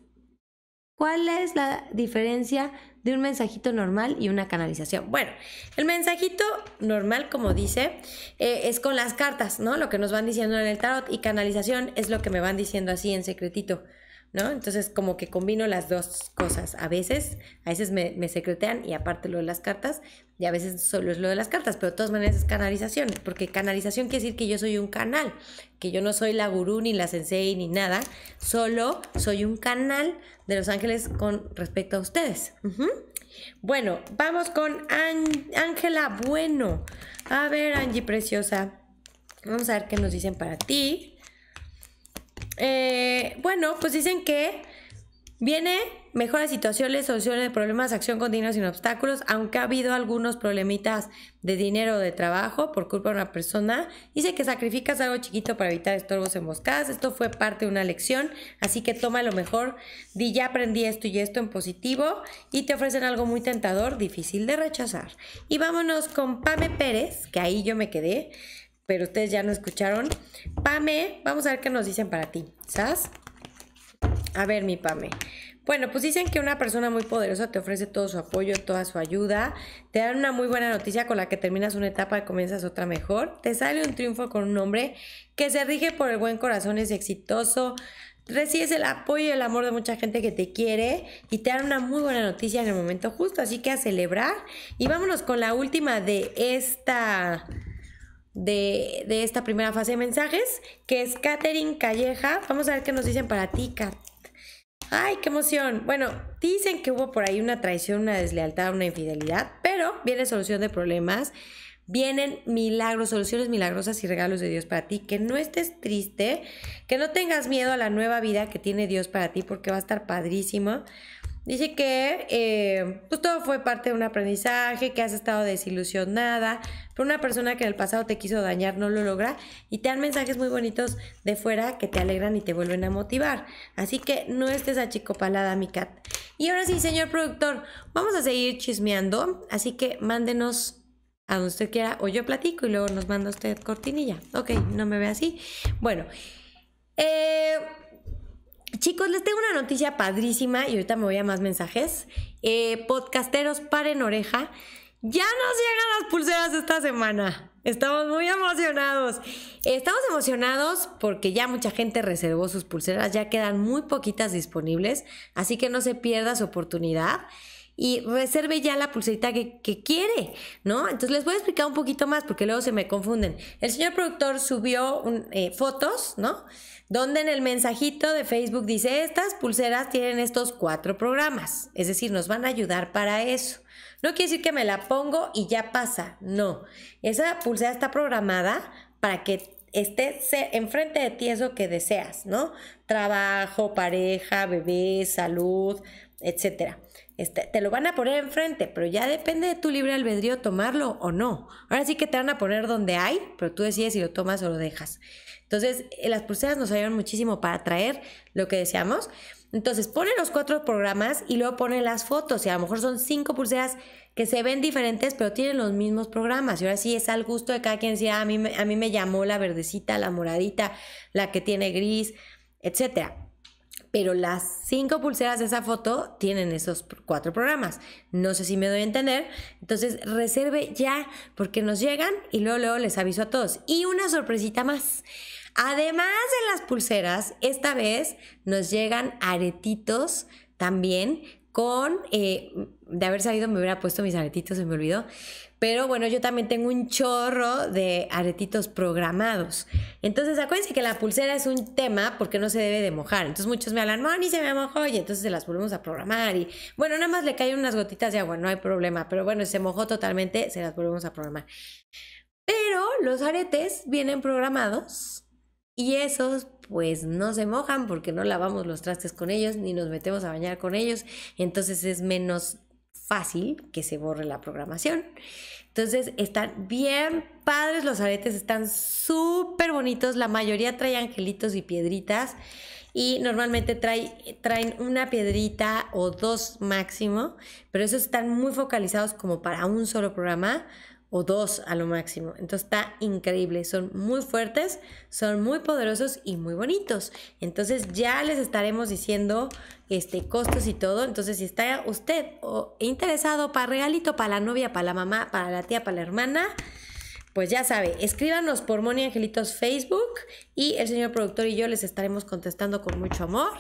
¿cuál es la diferencia de un mensajito normal y una canalización? Bueno, el mensajito normal, como dice, eh, es con las cartas, ¿no? Lo que nos van diciendo en el tarot y canalización es lo que me van diciendo así en secretito. ¿no? Entonces como que combino las dos cosas. A veces, a veces me, me, secretean y aparte lo de las cartas, y a veces solo es lo de las cartas, pero de todas maneras es canalización, porque canalización quiere decir que yo soy un canal, que yo no soy la gurú ni la sensei ni nada, solo soy un canal de los ángeles con respecto a ustedes. Bueno, vamos con Ángela Bueno. A ver, Angie Preciosa. Vamos a ver qué nos dicen para ti. Eh, bueno, pues dicen que viene mejores situaciones, soluciones de problemas, acción continua sin obstáculos, aunque ha habido algunos problemitas de dinero o de trabajo por culpa de una persona. Dice que sacrificas algo chiquito para evitar estorbos emboscadas. Esto fue parte de una lección, así que toma lo mejor. Di ya aprendí esto y esto en positivo y te ofrecen algo muy tentador, difícil de rechazar. Y vámonos con Pame Pérez, que ahí yo me quedé pero ustedes ya no escucharon. Pame, vamos a ver qué nos dicen para ti. ¿Sabes? A ver, mi Pame. Bueno, pues dicen que una persona muy poderosa te ofrece todo su apoyo, toda su ayuda, te dan una muy buena noticia con la que terminas una etapa y comienzas otra mejor, te sale un triunfo con un hombre que se rige por el buen corazón, es exitoso, recibes el apoyo y el amor de mucha gente que te quiere y te dan una muy buena noticia en el momento justo, así que a celebrar y vámonos con la última de esta de, esta primera fase de mensajes, que es Catherine Calleja. Vamos a ver qué nos dicen para ti, cat Ay, qué emoción. Bueno, dicen que hubo por ahí una traición, una deslealtad, una infidelidad, pero viene solución de problemas. Vienen milagros, soluciones milagrosas y regalos de Dios para ti. Que no estés triste, que no tengas miedo a la nueva vida que tiene Dios para ti, porque va a estar padrísimo. Dice que eh, pues, todo fue parte de un aprendizaje, que has estado desilusionada, por una persona que en el pasado te quiso dañar no lo logra y te dan mensajes muy bonitos de fuera que te alegran y te vuelven a motivar. Así que no estés achicopalada, mi cat. Y ahora sí, señor productor, vamos a seguir chismeando, así que mándenos a donde usted quiera o yo platico y luego nos manda usted cortinilla. Ok, no me ve así. Bueno, eh... Chicos, les tengo una noticia padrísima y ahorita me voy a más mensajes. Eh, podcasteros, paren oreja. Ya nos llegan las pulseras esta semana. Estamos muy emocionados. Estamos emocionados porque ya mucha gente reservó sus pulseras, ya quedan muy poquitas disponibles, así que no se pierda su oportunidad y reserve ya la pulserita que, quiere, ¿no? Entonces les voy a explicar un poquito más porque luego se me confunden. El señor productor subió eh, fotos, ¿no? Donde en el mensajito de Facebook dice, estas pulseras tienen estos cuatro programas, es decir, nos van a ayudar para eso. No quiere decir que me la pongo y ya pasa, no. Esa pulsera está programada para que esté enfrente de ti eso que deseas, ¿no? Trabajo, pareja, bebé, salud, etcétera. Este, te lo van a poner enfrente, pero ya depende de tu libre albedrío tomarlo o no. Ahora sí que te van a poner donde hay, pero tú decides si lo tomas o lo dejas. Entonces, eh, las pulseras nos ayudan muchísimo para traer lo que deseamos. Entonces, pone los cuatro programas y luego pone las fotos. Y a lo mejor son cinco pulseras que se ven diferentes, pero tienen los mismos programas. Y ahora sí es al gusto de cada quien decir, ah, a, mí, a mí me llamó la verdecita, la moradita, la que tiene gris, etcétera pero las cinco pulseras de esa foto tienen esos cuatro programas. No sé si me doy a entender. Entonces reserve ya porque nos llegan y luego, les aviso a todos. Y una sorpresita más. Además de las pulseras, esta vez nos llegan aretitos también con, eh, de haber salido, me hubiera puesto mis aretitos, se me olvidó, pero bueno, yo también tengo un chorro de aretitos programados. Entonces, acuérdense que la pulsera es un tema porque no se debe de mojar. Entonces, muchos me hablan, ni se me mojó y entonces se las volvemos a programar. Y bueno, nada más le caen unas gotitas de agua, no hay problema. Pero bueno, se mojó totalmente, se las volvemos a programar. Pero los aretes vienen programados y esos pues no se mojan porque no lavamos los trastes con ellos ni nos metemos a bañar con ellos. Entonces es menos fácil que se borre la programación. Entonces están bien padres los aretes, están súper bonitos. La mayoría trae angelitos y piedritas y normalmente trae, traen una piedrita o dos máximo, pero esos están muy focalizados como para un solo programa o dos a lo máximo. Entonces está increíble, son muy fuertes, son muy poderosos y muy bonitos. Entonces ya les estaremos diciendo este costos y todo. Entonces si está usted interesado para regalito, para la novia, para la mamá, para la tía, para la hermana, pues ya sabe, escríbanos por Moni Angelitos Facebook y el señor productor y yo les estaremos contestando con mucho amor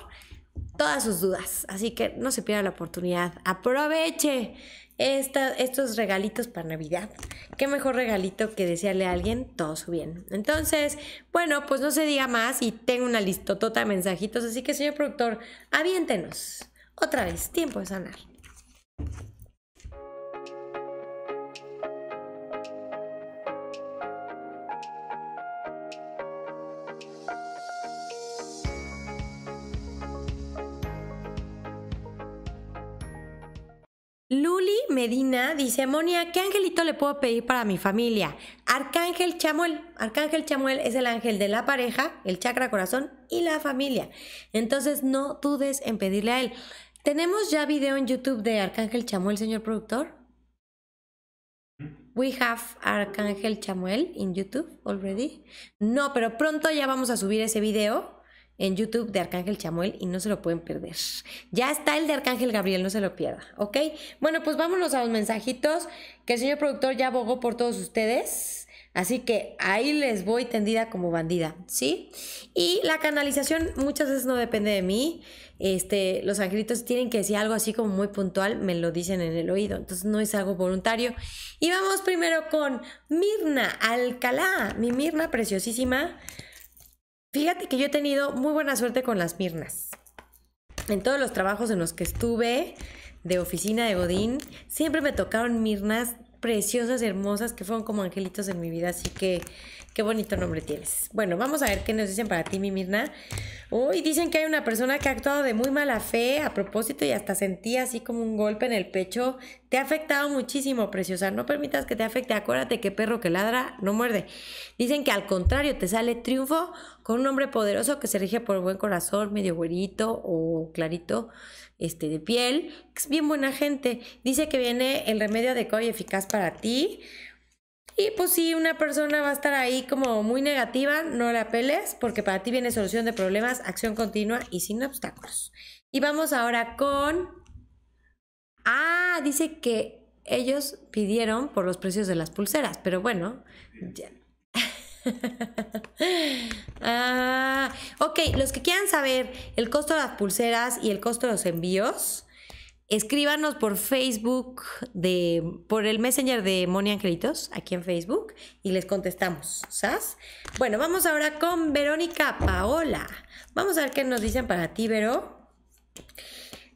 todas sus dudas. Así que no se pierda la oportunidad. Aproveche estos regalitos para Navidad. Qué mejor regalito que desearle a alguien todo su bien. Entonces, bueno, pues no se diga más y tengo una listotota de mensajitos. Así que, señor productor, aviéntenos. Otra vez, tiempo de sanar. Luli Medina dice, Monia, ¿qué angelito le puedo pedir para mi familia? Arcángel Chamuel. Arcángel Chamuel es el ángel de la pareja, el chakra corazón y la familia. Entonces no dudes en pedirle a él. ¿Tenemos ya video en YouTube de Arcángel Chamuel, señor productor? We have Arcángel Chamuel in YouTube already. No, pero pronto ya vamos a subir ese video en YouTube de Arcángel Chamuel y no se lo pueden perder. Ya está el de Arcángel Gabriel, no se lo pierda, ¿ok? Bueno, pues vámonos a los mensajitos que el señor productor ya abogó por todos ustedes. Así que ahí les voy tendida como bandida, ¿sí? Y la canalización muchas veces no depende de mí. Este, los angelitos tienen que decir algo así como muy puntual, me lo dicen en el oído, entonces no es algo voluntario. Y vamos primero con Mirna Alcalá, mi Mirna preciosísima. Fíjate que yo he tenido muy buena suerte con las Mirnas. En todos los trabajos en los que estuve de oficina de Godín, siempre me tocaron Mirnas preciosas, hermosas, que fueron como angelitos en mi vida. Así que qué bonito nombre tienes. Bueno, vamos a ver qué nos dicen para ti, mi Mirna. Uy, dicen que hay una persona que ha actuado de muy mala fe a propósito y hasta sentí así como un golpe en el pecho. Te ha afectado muchísimo, preciosa. No permitas que te afecte. Acuérdate que perro que ladra no muerde. Dicen que al contrario te sale triunfo con un hombre poderoso que se rige por buen corazón, medio güerito o clarito este, de piel, es bien buena gente. Dice que viene el remedio de y eficaz para ti. Y pues si una persona va a estar ahí como muy negativa, no la apeles porque para ti viene solución de problemas, acción continua y sin obstáculos. Y vamos ahora con... Ah, dice que ellos pidieron por los precios de las pulseras, pero bueno, ya, Ah, ok, los que quieran saber el costo de las pulseras y el costo de los envíos, escríbanos por Facebook, de, por el Messenger de Moni Angelitos, aquí en Facebook, y les contestamos, Bueno, vamos ahora con Verónica Paola. Vamos a ver qué nos dicen para ti, Vero.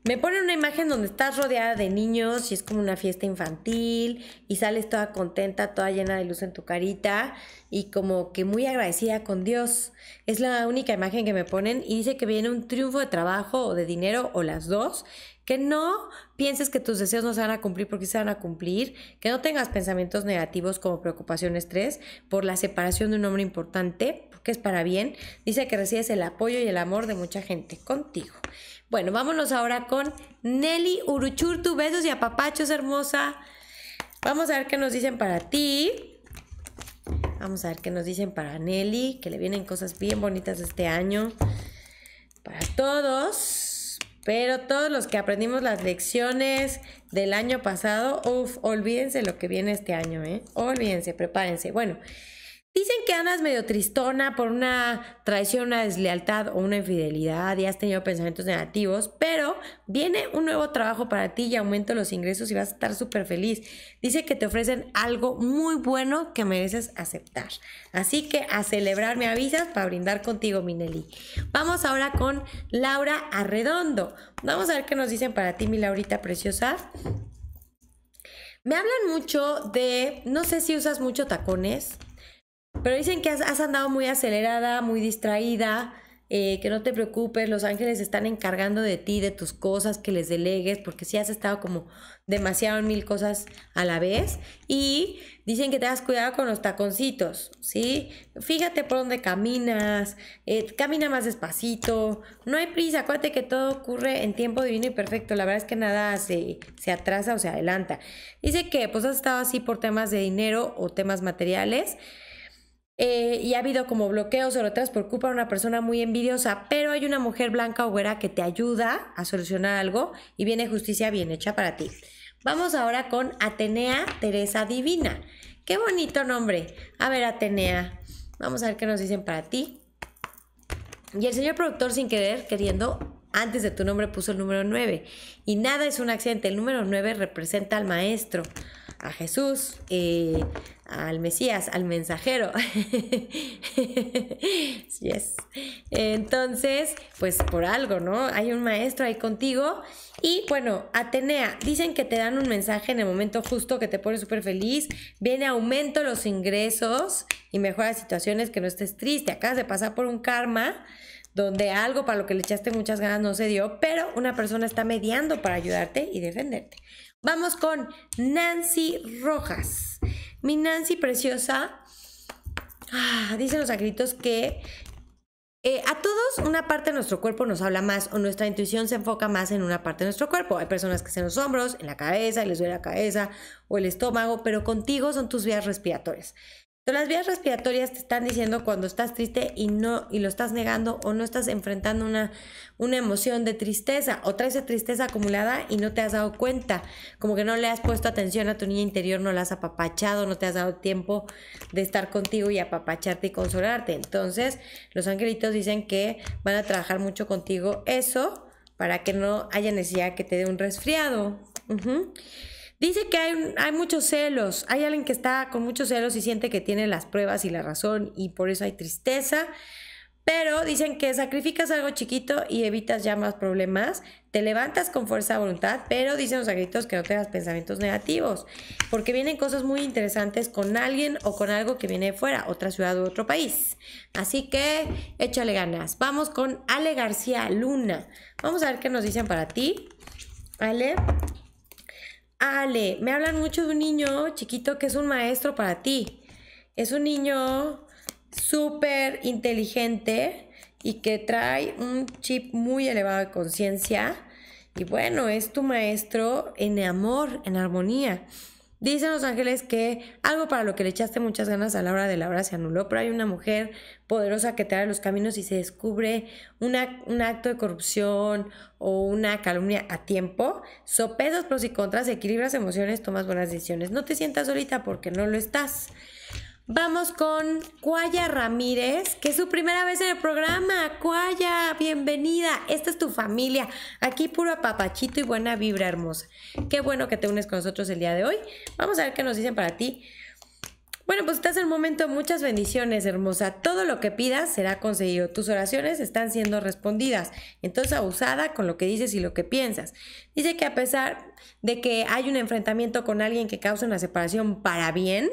Me ponen una imagen donde estás rodeada de niños y es como una fiesta infantil y sales toda contenta, toda llena de luz en tu carita y como que muy agradecida con Dios. Es la única imagen que me ponen y dice que viene un triunfo de trabajo o de dinero o las dos. Que no pienses que tus deseos no se van a cumplir porque se van a cumplir. Que no tengas pensamientos negativos como preocupación, estrés por la separación de un hombre importante, porque es para bien. Dice que recibes el apoyo y el amor de mucha gente contigo. Bueno, vámonos ahora con Nelly Uruchurtu. Besos y apapachos, hermosa. Vamos a ver qué nos dicen para ti. Vamos a ver qué nos dicen para Nelly, que le vienen cosas bien bonitas este año. Para todos. Pero todos los que aprendimos las lecciones del año pasado, uff, olvídense lo que viene este año, ¿eh? Olvídense, prepárense. Bueno, Dicen que andas medio tristona por una traición, una deslealtad o una infidelidad y has tenido pensamientos negativos, pero viene un nuevo trabajo para ti y aumento los ingresos y vas a estar súper feliz. Dice que te ofrecen algo muy bueno que mereces aceptar. Así que a celebrar me avisas para brindar contigo, Nelly. Vamos ahora con Laura Arredondo. Vamos a ver qué nos dicen para ti, mi Laurita preciosa. Me hablan mucho de, no sé si usas mucho tacones. Pero dicen que has, andado muy acelerada, muy distraída, eh, que no te preocupes, los ángeles están encargando de ti, de tus cosas, que les delegues, porque si has estado como demasiado en mil cosas a la vez. Y dicen que te has cuidado con los taconcitos, ¿sí? Fíjate por dónde caminas, eh, camina más despacito, no hay prisa, acuérdate que todo ocurre en tiempo divino y perfecto, la verdad es que nada se, se atrasa o se adelanta. Dice que pues has estado así por temas de dinero o temas materiales, eh, y ha habido como bloqueos o tras por culpa de una persona muy envidiosa, pero hay una mujer blanca o güera que te ayuda a solucionar algo y viene justicia bien hecha para ti. Vamos ahora con Atenea Teresa Divina. Qué bonito nombre. A ver, Atenea, vamos a ver qué nos dicen para ti. Y el señor productor, sin querer, queriendo, antes de tu nombre puso el número 9. Y nada es un accidente, el número 9 representa al maestro a Jesús, eh, al Mesías, al mensajero. es. Entonces, pues por algo, ¿no? Hay un maestro ahí contigo. Y bueno, Atenea, dicen que te dan un mensaje en el momento justo que te pone súper feliz. Viene aumento los ingresos y mejora situaciones que no estés triste. Acá de pasa por un karma donde algo para lo que le echaste muchas ganas no se dio, pero una persona está mediando para ayudarte y defenderte. Vamos con Nancy Rojas. Mi Nancy preciosa. Ah, dicen los agritos que eh, a todos una parte de nuestro cuerpo nos habla más o nuestra intuición se enfoca más en una parte de nuestro cuerpo. Hay personas que se en los hombros, en la cabeza, les duele la cabeza o el estómago, pero contigo son tus vías respiratorias las vías respiratorias te están diciendo cuando estás triste y no y lo estás negando o no estás enfrentando una, una emoción de tristeza o traes tristeza acumulada y no te has dado cuenta, como que no le has puesto atención a tu niña interior, no la has apapachado, no te has dado tiempo de estar contigo y apapacharte y consolarte. Entonces, los angelitos dicen que van a trabajar mucho contigo eso para que no haya necesidad que te dé un resfriado. Dice que hay, hay, muchos celos, hay alguien que está con muchos celos y siente que tiene las pruebas y la razón y por eso hay tristeza, pero dicen que sacrificas algo chiquito y evitas ya más problemas, te levantas con fuerza de voluntad, pero dicen los agritos que no tengas pensamientos negativos, porque vienen cosas muy interesantes con alguien o con algo que viene de fuera, otra ciudad u otro país. Así que échale ganas. Vamos con Ale García Luna. Vamos a ver qué nos dicen para ti. Ale, Ale, me hablan mucho de un niño chiquito que es un maestro para ti. Es un niño súper inteligente y que trae un chip muy elevado de conciencia. Y bueno, es tu maestro en amor, en armonía. Dicen los ángeles que algo para lo que le echaste muchas ganas a la hora de la hora se anuló, pero hay una mujer poderosa que te abre los caminos y se descubre un acto de corrupción o una calumnia a tiempo. Sopesas pros y contras, equilibras emociones, tomas buenas decisiones. No te sientas solita porque no lo estás. Vamos con Cuaya Ramírez, que es su primera vez en el programa. Cuaya, bienvenida. Esta es tu familia. Aquí puro papachito y buena vibra hermosa. Qué bueno que te unes con nosotros el día de hoy. Vamos a ver qué nos dicen para ti. Bueno, pues estás en el momento. Muchas bendiciones, hermosa. Todo lo que pidas será conseguido. Tus oraciones están siendo respondidas. Entonces, abusada con lo que dices y lo que piensas. Dice que a pesar de que hay un enfrentamiento con alguien que causa una separación para bien,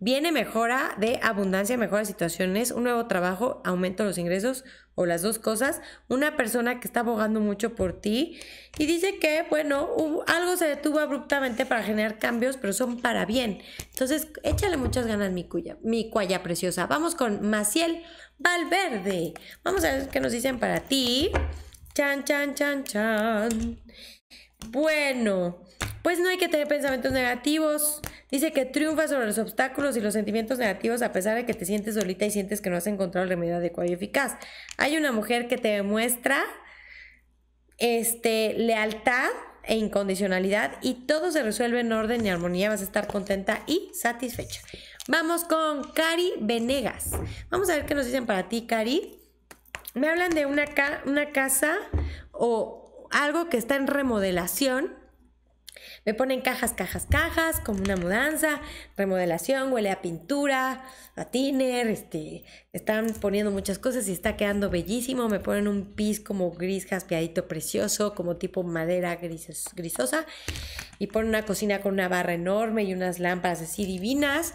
Viene mejora de abundancia, mejora de situaciones, un nuevo trabajo, aumento de los ingresos o las dos cosas. Una persona que está abogando mucho por ti y dice que, bueno, algo se detuvo abruptamente para generar cambios, pero son para bien. Entonces, échale muchas ganas, mi, cuya, mi cuaya preciosa. Vamos con Maciel Valverde. Vamos a ver qué nos dicen para ti. Chan, chan, chan, chan. Bueno, pues no hay que tener pensamientos negativos. Dice que triunfa sobre los obstáculos y los sentimientos negativos a pesar de que te sientes solita y sientes que no has encontrado el remedio adecuado y eficaz. Hay una mujer que te demuestra este, lealtad e incondicionalidad y todo se resuelve en orden y armonía. Vas a estar contenta y satisfecha. Vamos con Cari Venegas. Vamos a ver qué nos dicen para ti, Cari. Me hablan de una, una casa o algo que está en remodelación me ponen cajas, cajas, cajas, como una mudanza, remodelación, huele a pintura, a tiner, este, están poniendo muchas cosas y está quedando bellísimo. Me ponen un pis como gris jaspeadito precioso, como tipo madera grisosa. Y ponen una cocina con una barra enorme y unas lámparas así divinas.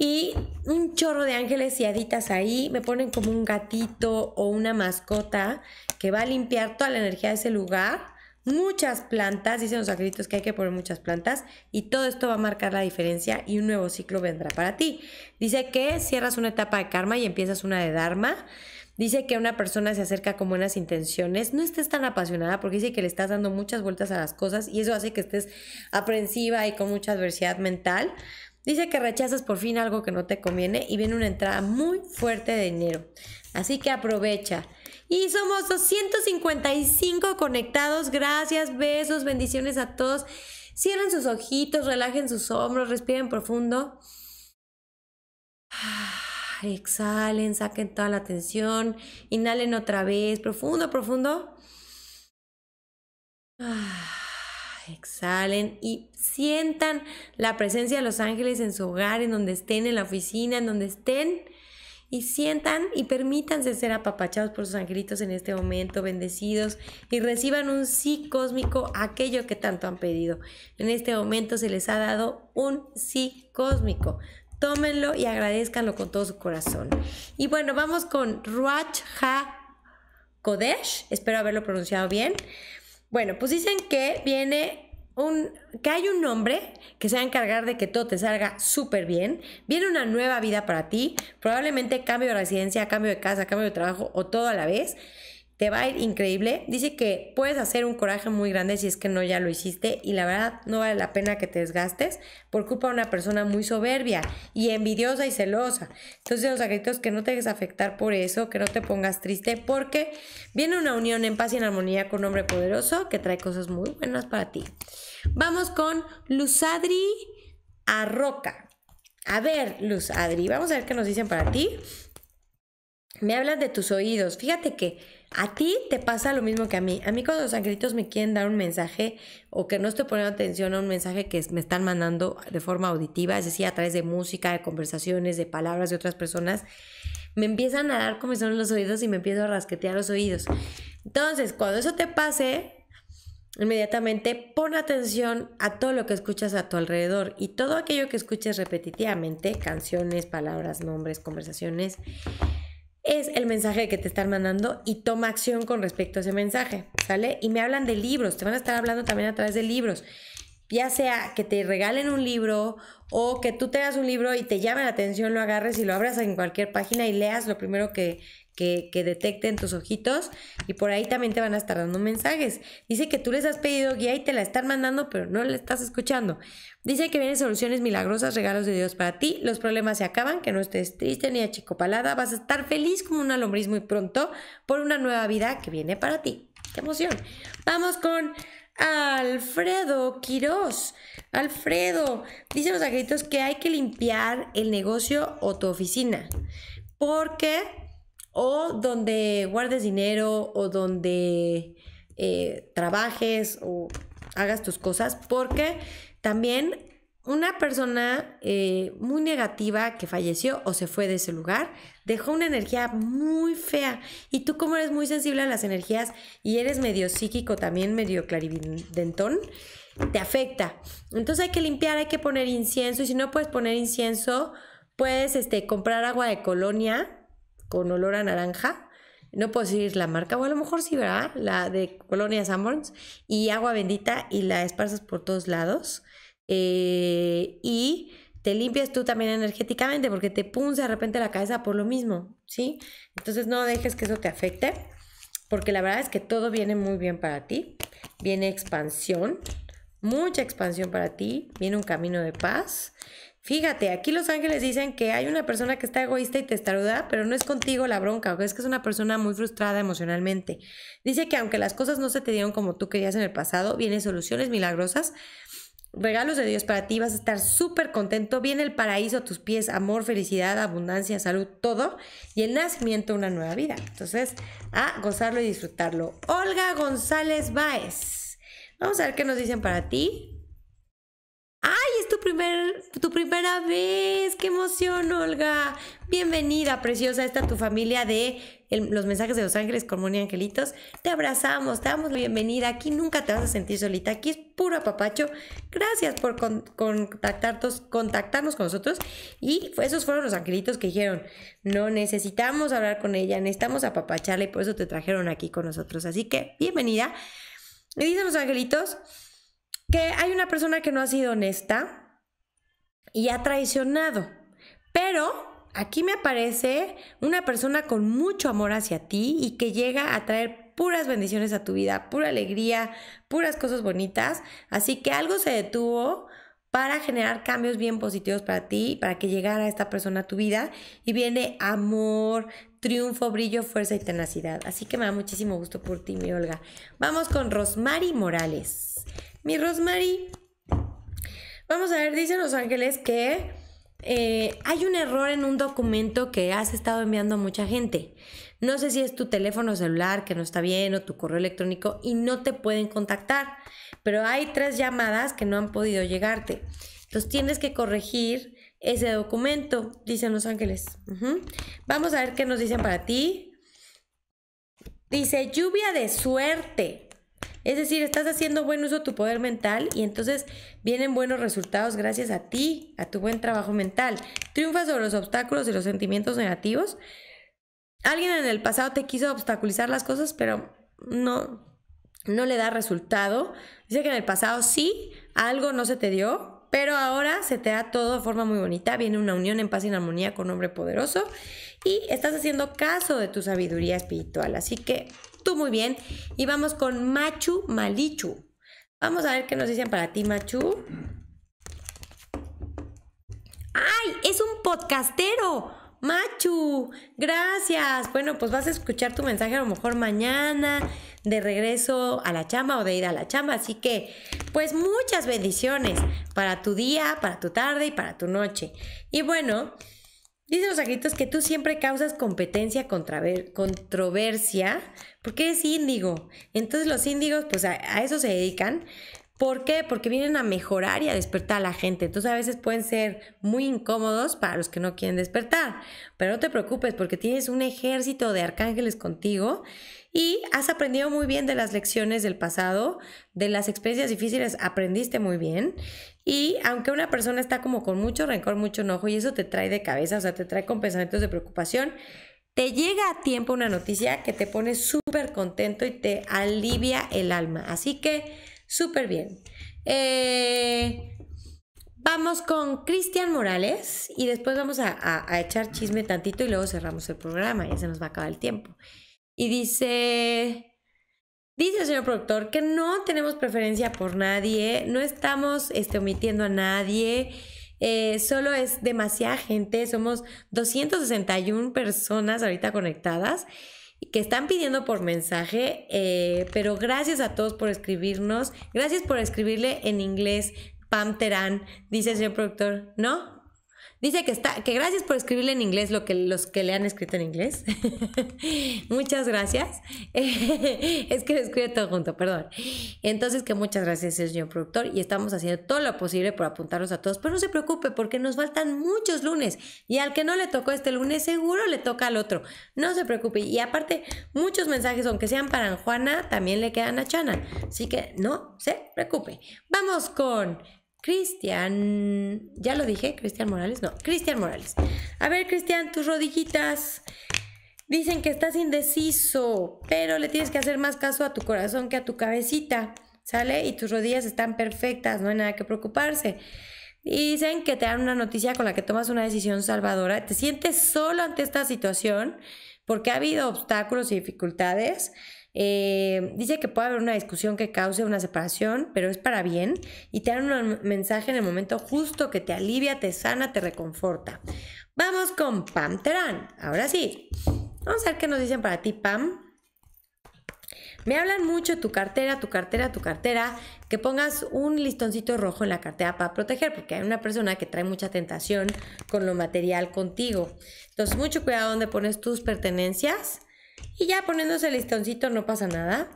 Y un chorro de ángeles y haditas ahí. Me ponen como un gatito o una mascota que va a limpiar toda la energía de ese lugar muchas plantas, dicen los angelitos que hay que poner muchas plantas y todo esto va a marcar la diferencia y un nuevo ciclo vendrá para ti. Dice que cierras una etapa de karma y empiezas una de dharma. Dice que una persona se acerca con buenas intenciones, no estés tan apasionada porque dice que le estás dando muchas vueltas a las cosas y eso hace que estés aprensiva y con mucha adversidad mental. Dice que rechazas por fin algo que no te conviene y viene una entrada muy fuerte de dinero. Así que aprovecha. Y somos 255 conectados. Gracias, besos, bendiciones a todos. Cierren sus ojitos, relajen sus hombros, respiren profundo. Exhalen, saquen toda la tensión. Inhalen otra vez, profundo, profundo. Exhalen y sientan la presencia de los ángeles en su hogar, en donde estén, en la oficina, en donde estén y sientan y permítanse ser apapachados por sus angelitos en este momento, bendecidos y reciban un sí cósmico aquello que tanto han pedido. En este momento se les ha dado un sí cósmico. Tómenlo y agradezcanlo con todo su corazón. Y bueno, vamos con Ruach Ha Kodesh. Espero haberlo pronunciado bien. Bueno, pues dicen que viene que hay un hombre que se va a encargar de que todo te salga súper bien. Viene una nueva vida para ti, probablemente cambio de residencia, cambio de casa, cambio de trabajo o todo a la vez. Te va a ir increíble. Dice que puedes hacer un coraje muy grande si es que no ya lo hiciste y la verdad no vale la pena que te desgastes por culpa de una persona muy soberbia y envidiosa y celosa. Entonces los agritos que no te dejes afectar por eso, que no te pongas triste porque viene una unión en paz y en armonía con un hombre poderoso que trae cosas muy buenas para ti. Vamos con Luz Adri roca. A ver, Luz vamos a ver qué nos dicen para ti. Me hablas de tus oídos. Fíjate que a ti te pasa lo mismo que a mí. A mí cuando los angelitos me quieren dar un mensaje o que no estoy poniendo atención a un mensaje que me están mandando de forma auditiva, es decir, a través de música, de conversaciones, de palabras de otras personas, me empiezan a dar comezón son los oídos y me empiezo a rasquetear los oídos. Entonces, cuando eso te pase, Inmediatamente pon atención a todo lo que escuchas a tu alrededor y todo aquello que escuches repetitivamente, canciones, palabras, nombres, conversaciones, es el mensaje que te están mandando y toma acción con respecto a ese mensaje, ¿sale? Y me hablan de libros, te van a estar hablando también a través de libros, ya sea que te regalen un libro o que tú te tengas un libro y te llame la atención, lo agarres y lo abras en cualquier página y leas lo primero que, que, detecten tus ojitos y por ahí también te van a estar dando mensajes. Dice que tú les has pedido guía y te la están mandando, pero no la estás escuchando. Dice que vienen soluciones milagrosas, regalos de Dios para ti, los problemas se acaban, que no estés triste ni achicopalada, vas a estar feliz como una lombriz muy pronto por una nueva vida que viene para ti. ¡Qué emoción! Vamos con Alfredo Quirós. Alfredo, dice los agritos que hay que limpiar el negocio o tu oficina. Porque o donde guardes dinero o donde eh, trabajes o hagas tus cosas, porque también una persona eh, muy negativa que falleció o se fue de ese lugar dejó una energía muy fea. Y tú como eres muy sensible a las energías y eres medio psíquico también, medio clarividentón, te afecta. Entonces hay que limpiar, hay que poner incienso y si no puedes poner incienso, puedes este, comprar agua de colonia con olor a naranja. No puedo decir la marca, o a lo mejor sí, ¿verdad? La de Colonia Sanborns. Y agua bendita y la esparzas por todos lados. Eh, y te limpias tú también energéticamente porque te punza de repente la cabeza por lo mismo, ¿sí? Entonces no dejes que eso te afecte porque la verdad es que todo viene muy bien para ti. Viene expansión, mucha expansión para ti, viene un camino de paz Fíjate, aquí los ángeles dicen que hay una persona que está egoísta y testaruda, pero no es contigo la bronca, es que es una persona muy frustrada emocionalmente. Dice que aunque las cosas no se te dieron como tú querías en el pasado, vienen soluciones milagrosas, regalos de Dios para ti, vas a estar súper contento, viene el paraíso a tus pies, amor, felicidad, abundancia, salud, todo, y el nacimiento una nueva vida. Entonces, a gozarlo y disfrutarlo. Olga González Báez. Vamos a ver qué nos dicen para ti. ¡Ay, es tu, primer, tu primera vez! ¡Qué emoción, Olga! Bienvenida, preciosa. Esta tu familia de los mensajes de los ángeles con Moni Angelitos. Te abrazamos, te damos la bienvenida. Aquí nunca te vas a sentir solita. Aquí es puro apapacho. Gracias por contactarnos, con nosotros. Y esos fueron los angelitos que dijeron, no necesitamos hablar con ella, necesitamos apapacharla y por eso te trajeron aquí con nosotros. Así que, bienvenida. Me dicen los angelitos que hay una persona que no ha sido honesta y ha traicionado. Pero aquí me aparece una persona con mucho amor hacia ti y que llega a traer puras bendiciones a tu vida, pura alegría, puras cosas bonitas. Así que algo se detuvo para generar cambios bien positivos para ti, para que llegara esta persona a tu vida. Y viene amor, triunfo, brillo, fuerza y tenacidad. Así que me da muchísimo gusto por ti, mi Olga. Vamos con Rosmary Morales. Mi Rosemary, vamos a ver, dicen Los Ángeles que eh, hay un error en un documento que has estado enviando a mucha gente. No sé si es tu teléfono celular que no está bien o tu correo electrónico y no te pueden contactar, pero hay tres llamadas que no han podido llegarte. Entonces tienes que corregir ese documento, dicen Los Ángeles. Vamos a ver qué nos dicen para ti. Dice lluvia de suerte. Es decir, estás haciendo buen uso de tu poder mental y entonces vienen buenos resultados gracias a ti, a tu buen trabajo mental. Triunfas sobre los obstáculos y los sentimientos negativos. Alguien en el pasado te quiso obstaculizar las cosas, pero no, no le da resultado. Dice que en el pasado sí, algo no se te dio, pero ahora se te da todo de forma muy bonita, viene una unión en paz y en armonía con un hombre poderoso y estás haciendo caso de tu sabiduría espiritual, así que muy bien. Y vamos con Machu Malichu. Vamos a ver qué nos dicen para ti, Machu. ¡Ay! Es un podcastero. Machu, gracias. Bueno, pues vas a escuchar tu mensaje a lo mejor mañana, de regreso a la chamba o de ir a la chamba. Así que, pues muchas bendiciones para tu día, para tu tarde y para tu noche. Y bueno, Dice los agritos que tú siempre causas competencia, controversia, porque es índigo. Entonces los índigos, pues a, eso se dedican. ¿Por qué? Porque vienen a mejorar y a despertar a la gente. Entonces a veces pueden ser muy incómodos para los que no quieren despertar. Pero no te preocupes porque tienes un ejército de arcángeles contigo y has aprendido muy bien de las lecciones del pasado, de las experiencias difíciles aprendiste muy bien y aunque una persona está como con mucho rencor, mucho enojo y eso te trae de cabeza, o sea, te trae con pensamientos de preocupación, te llega a tiempo una noticia que te pone súper contento y te alivia el alma. Así que, súper bien. Eh, vamos con Cristian Morales y después vamos a, echar chisme tantito y luego cerramos el programa, y se nos va a acabar el tiempo. Y dice, Dice el señor productor que no tenemos preferencia por nadie, no estamos este, omitiendo a nadie, eh, solo es demasiada gente, somos 261 personas ahorita conectadas que están pidiendo por mensaje, eh, pero gracias a todos por escribirnos, gracias por escribirle en inglés, Pam Terán, dice el señor productor, ¿no? Dice que está, que gracias por escribirle en inglés lo que los que le han escrito en inglés. muchas gracias. es que lo escribe todo junto, perdón. Entonces que muchas gracias, señor productor, y estamos haciendo todo lo posible por apuntarlos a todos. Pero no se preocupe, porque nos faltan muchos lunes. Y al que no le tocó este lunes, seguro le toca al otro. No se preocupe. Y aparte, muchos mensajes, aunque sean para Juana, también le quedan a Chana. Así que no se preocupe. Vamos con Cristian, ya lo dije, Cristian Morales, no, Cristian Morales. A ver, Cristian, tus rodillitas dicen que estás indeciso, pero le tienes que hacer más caso a tu corazón que a tu cabecita, ¿sale? Y tus rodillas están perfectas, no hay nada que preocuparse. Dicen que te dan una noticia con la que tomas una decisión salvadora. Te sientes solo ante esta situación porque ha habido obstáculos y dificultades eh, dice que puede haber una discusión que cause una separación, pero es para bien y te dan un mensaje en el momento justo que te alivia, te sana, te reconforta. Vamos con Pam Terán. Ahora sí, vamos a ver qué nos dicen para ti, Pam. Me hablan mucho tu cartera, tu cartera, tu cartera, que pongas un listoncito rojo en la cartera para proteger, porque hay una persona que trae mucha tentación con lo material contigo. Entonces, mucho cuidado donde pones tus pertenencias y ya poniéndose el listoncito no pasa nada,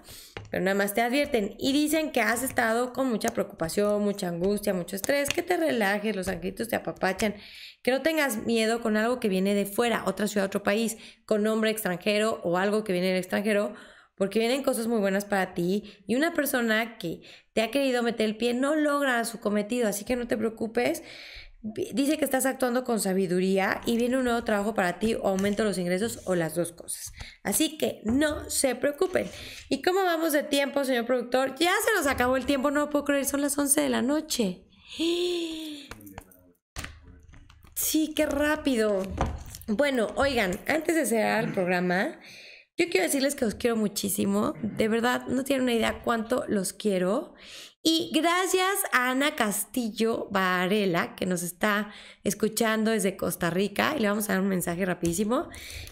pero nada más te advierten y dicen que has estado con mucha preocupación, mucha angustia, mucho estrés, que te relajes, los angelitos te apapachan, que no tengas miedo con algo que viene de fuera, otra ciudad, otro país, con nombre extranjero o algo que viene del extranjero, porque vienen cosas muy buenas para ti y una persona que te ha querido meter el pie no logra su cometido, así que no te preocupes. Dice que estás actuando con sabiduría y viene un nuevo trabajo para ti o aumento los ingresos o las dos cosas. Así que no se preocupen. ¿Y cómo vamos de tiempo, señor productor? Ya se nos acabó el tiempo, no puedo creer, son las 11 de la noche. Sí, qué rápido. Bueno, oigan, antes de cerrar el programa, yo quiero decirles que os quiero muchísimo. De verdad, no tienen una idea cuánto los quiero. Y gracias a Ana Castillo Varela, que nos está escuchando desde Costa Rica, y le vamos a dar un mensaje rapidísimo.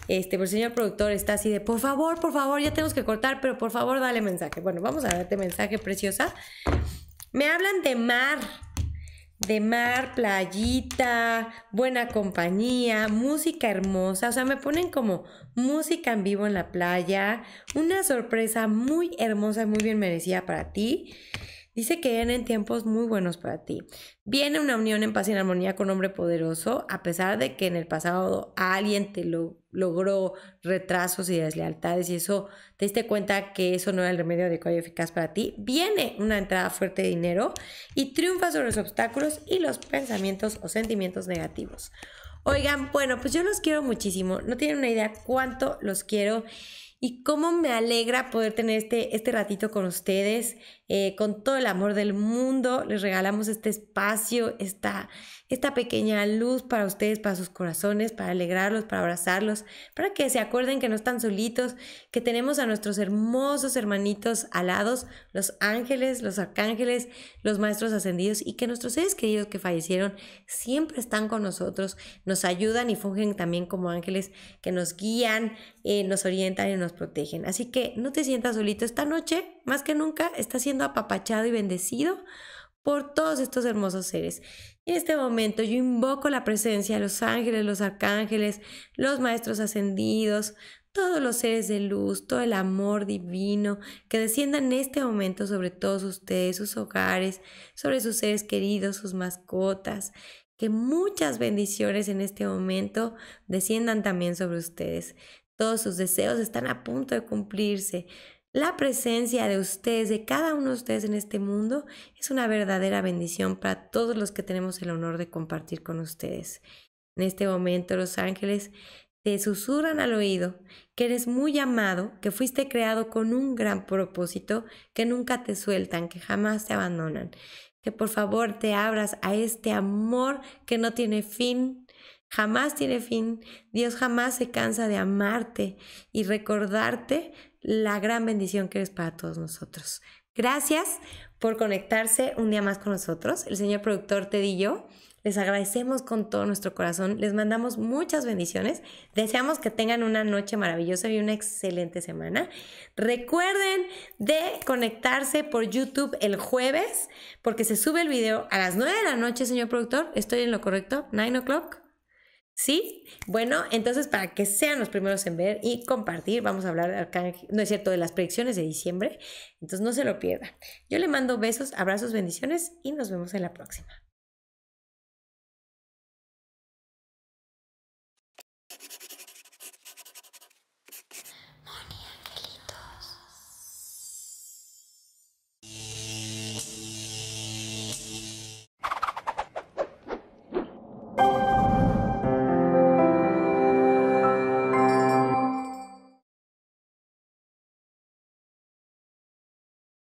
Este, por el señor productor está así de, por favor, por favor, ya tenemos que cortar, pero por favor, dale mensaje. Bueno, vamos a darte mensaje, preciosa. Me hablan de mar, de mar, playita, buena compañía, música hermosa, o sea, me ponen como música en vivo en la playa, una sorpresa muy hermosa, y muy bien merecida para ti. Dice que vienen tiempos muy buenos para ti. Viene una unión en paz y en armonía con hombre poderoso, a pesar de que en el pasado alguien te lo logró retrasos y deslealtades y eso te diste cuenta que eso no era el remedio adecuado y eficaz para ti. Viene una entrada fuerte de dinero y triunfa sobre los obstáculos y los pensamientos o sentimientos negativos. Oigan, bueno, pues yo los quiero muchísimo. No tienen una idea cuánto los quiero y cómo me alegra poder tener este, este ratito con ustedes. Eh, con todo el amor del mundo, les regalamos este espacio, esta, esta pequeña luz para ustedes, para sus corazones, para alegrarlos, para abrazarlos, para que se acuerden que no están solitos, que tenemos a nuestros hermosos hermanitos alados, los ángeles, los arcángeles, los maestros ascendidos y que nuestros seres queridos que fallecieron siempre están con nosotros, nos ayudan y fungen también como ángeles que nos guían, eh, nos orientan y nos protegen. Así que no te sientas solito esta noche, más que nunca, está siendo apapachado y bendecido por todos estos hermosos seres. En este momento yo invoco la presencia de los ángeles, los arcángeles, los maestros ascendidos, todos los seres de luz, todo el amor divino que desciendan en este momento sobre todos ustedes, sus hogares, sobre sus seres queridos, sus mascotas. Que muchas bendiciones en este momento desciendan también sobre ustedes. Todos sus deseos están a punto de cumplirse. La presencia de ustedes, de cada uno de ustedes en este mundo, es una verdadera bendición para todos los que tenemos el honor de compartir con ustedes. En este momento los ángeles te susurran al oído que eres muy amado, que fuiste creado con un gran propósito, que nunca te sueltan, que jamás te abandonan, que por favor te abras a este amor que no tiene fin, jamás tiene fin. Dios jamás se cansa de amarte y recordarte la gran bendición que eres para todos nosotros. Gracias por conectarse un día más con nosotros. El señor productor Ted y yo les agradecemos con todo nuestro corazón. Les mandamos muchas bendiciones. Deseamos que tengan una noche maravillosa y una excelente semana. Recuerden de conectarse por YouTube el jueves porque se sube el video a las 9 de la noche, señor productor. ¿Estoy en lo correcto? 9 o'clock. ¿Sí? Bueno, entonces para que sean los primeros en ver y compartir, vamos a hablar, de no es cierto, de las predicciones de diciembre. Entonces no se lo pierda. Yo le mando besos, abrazos, bendiciones y nos vemos en la próxima.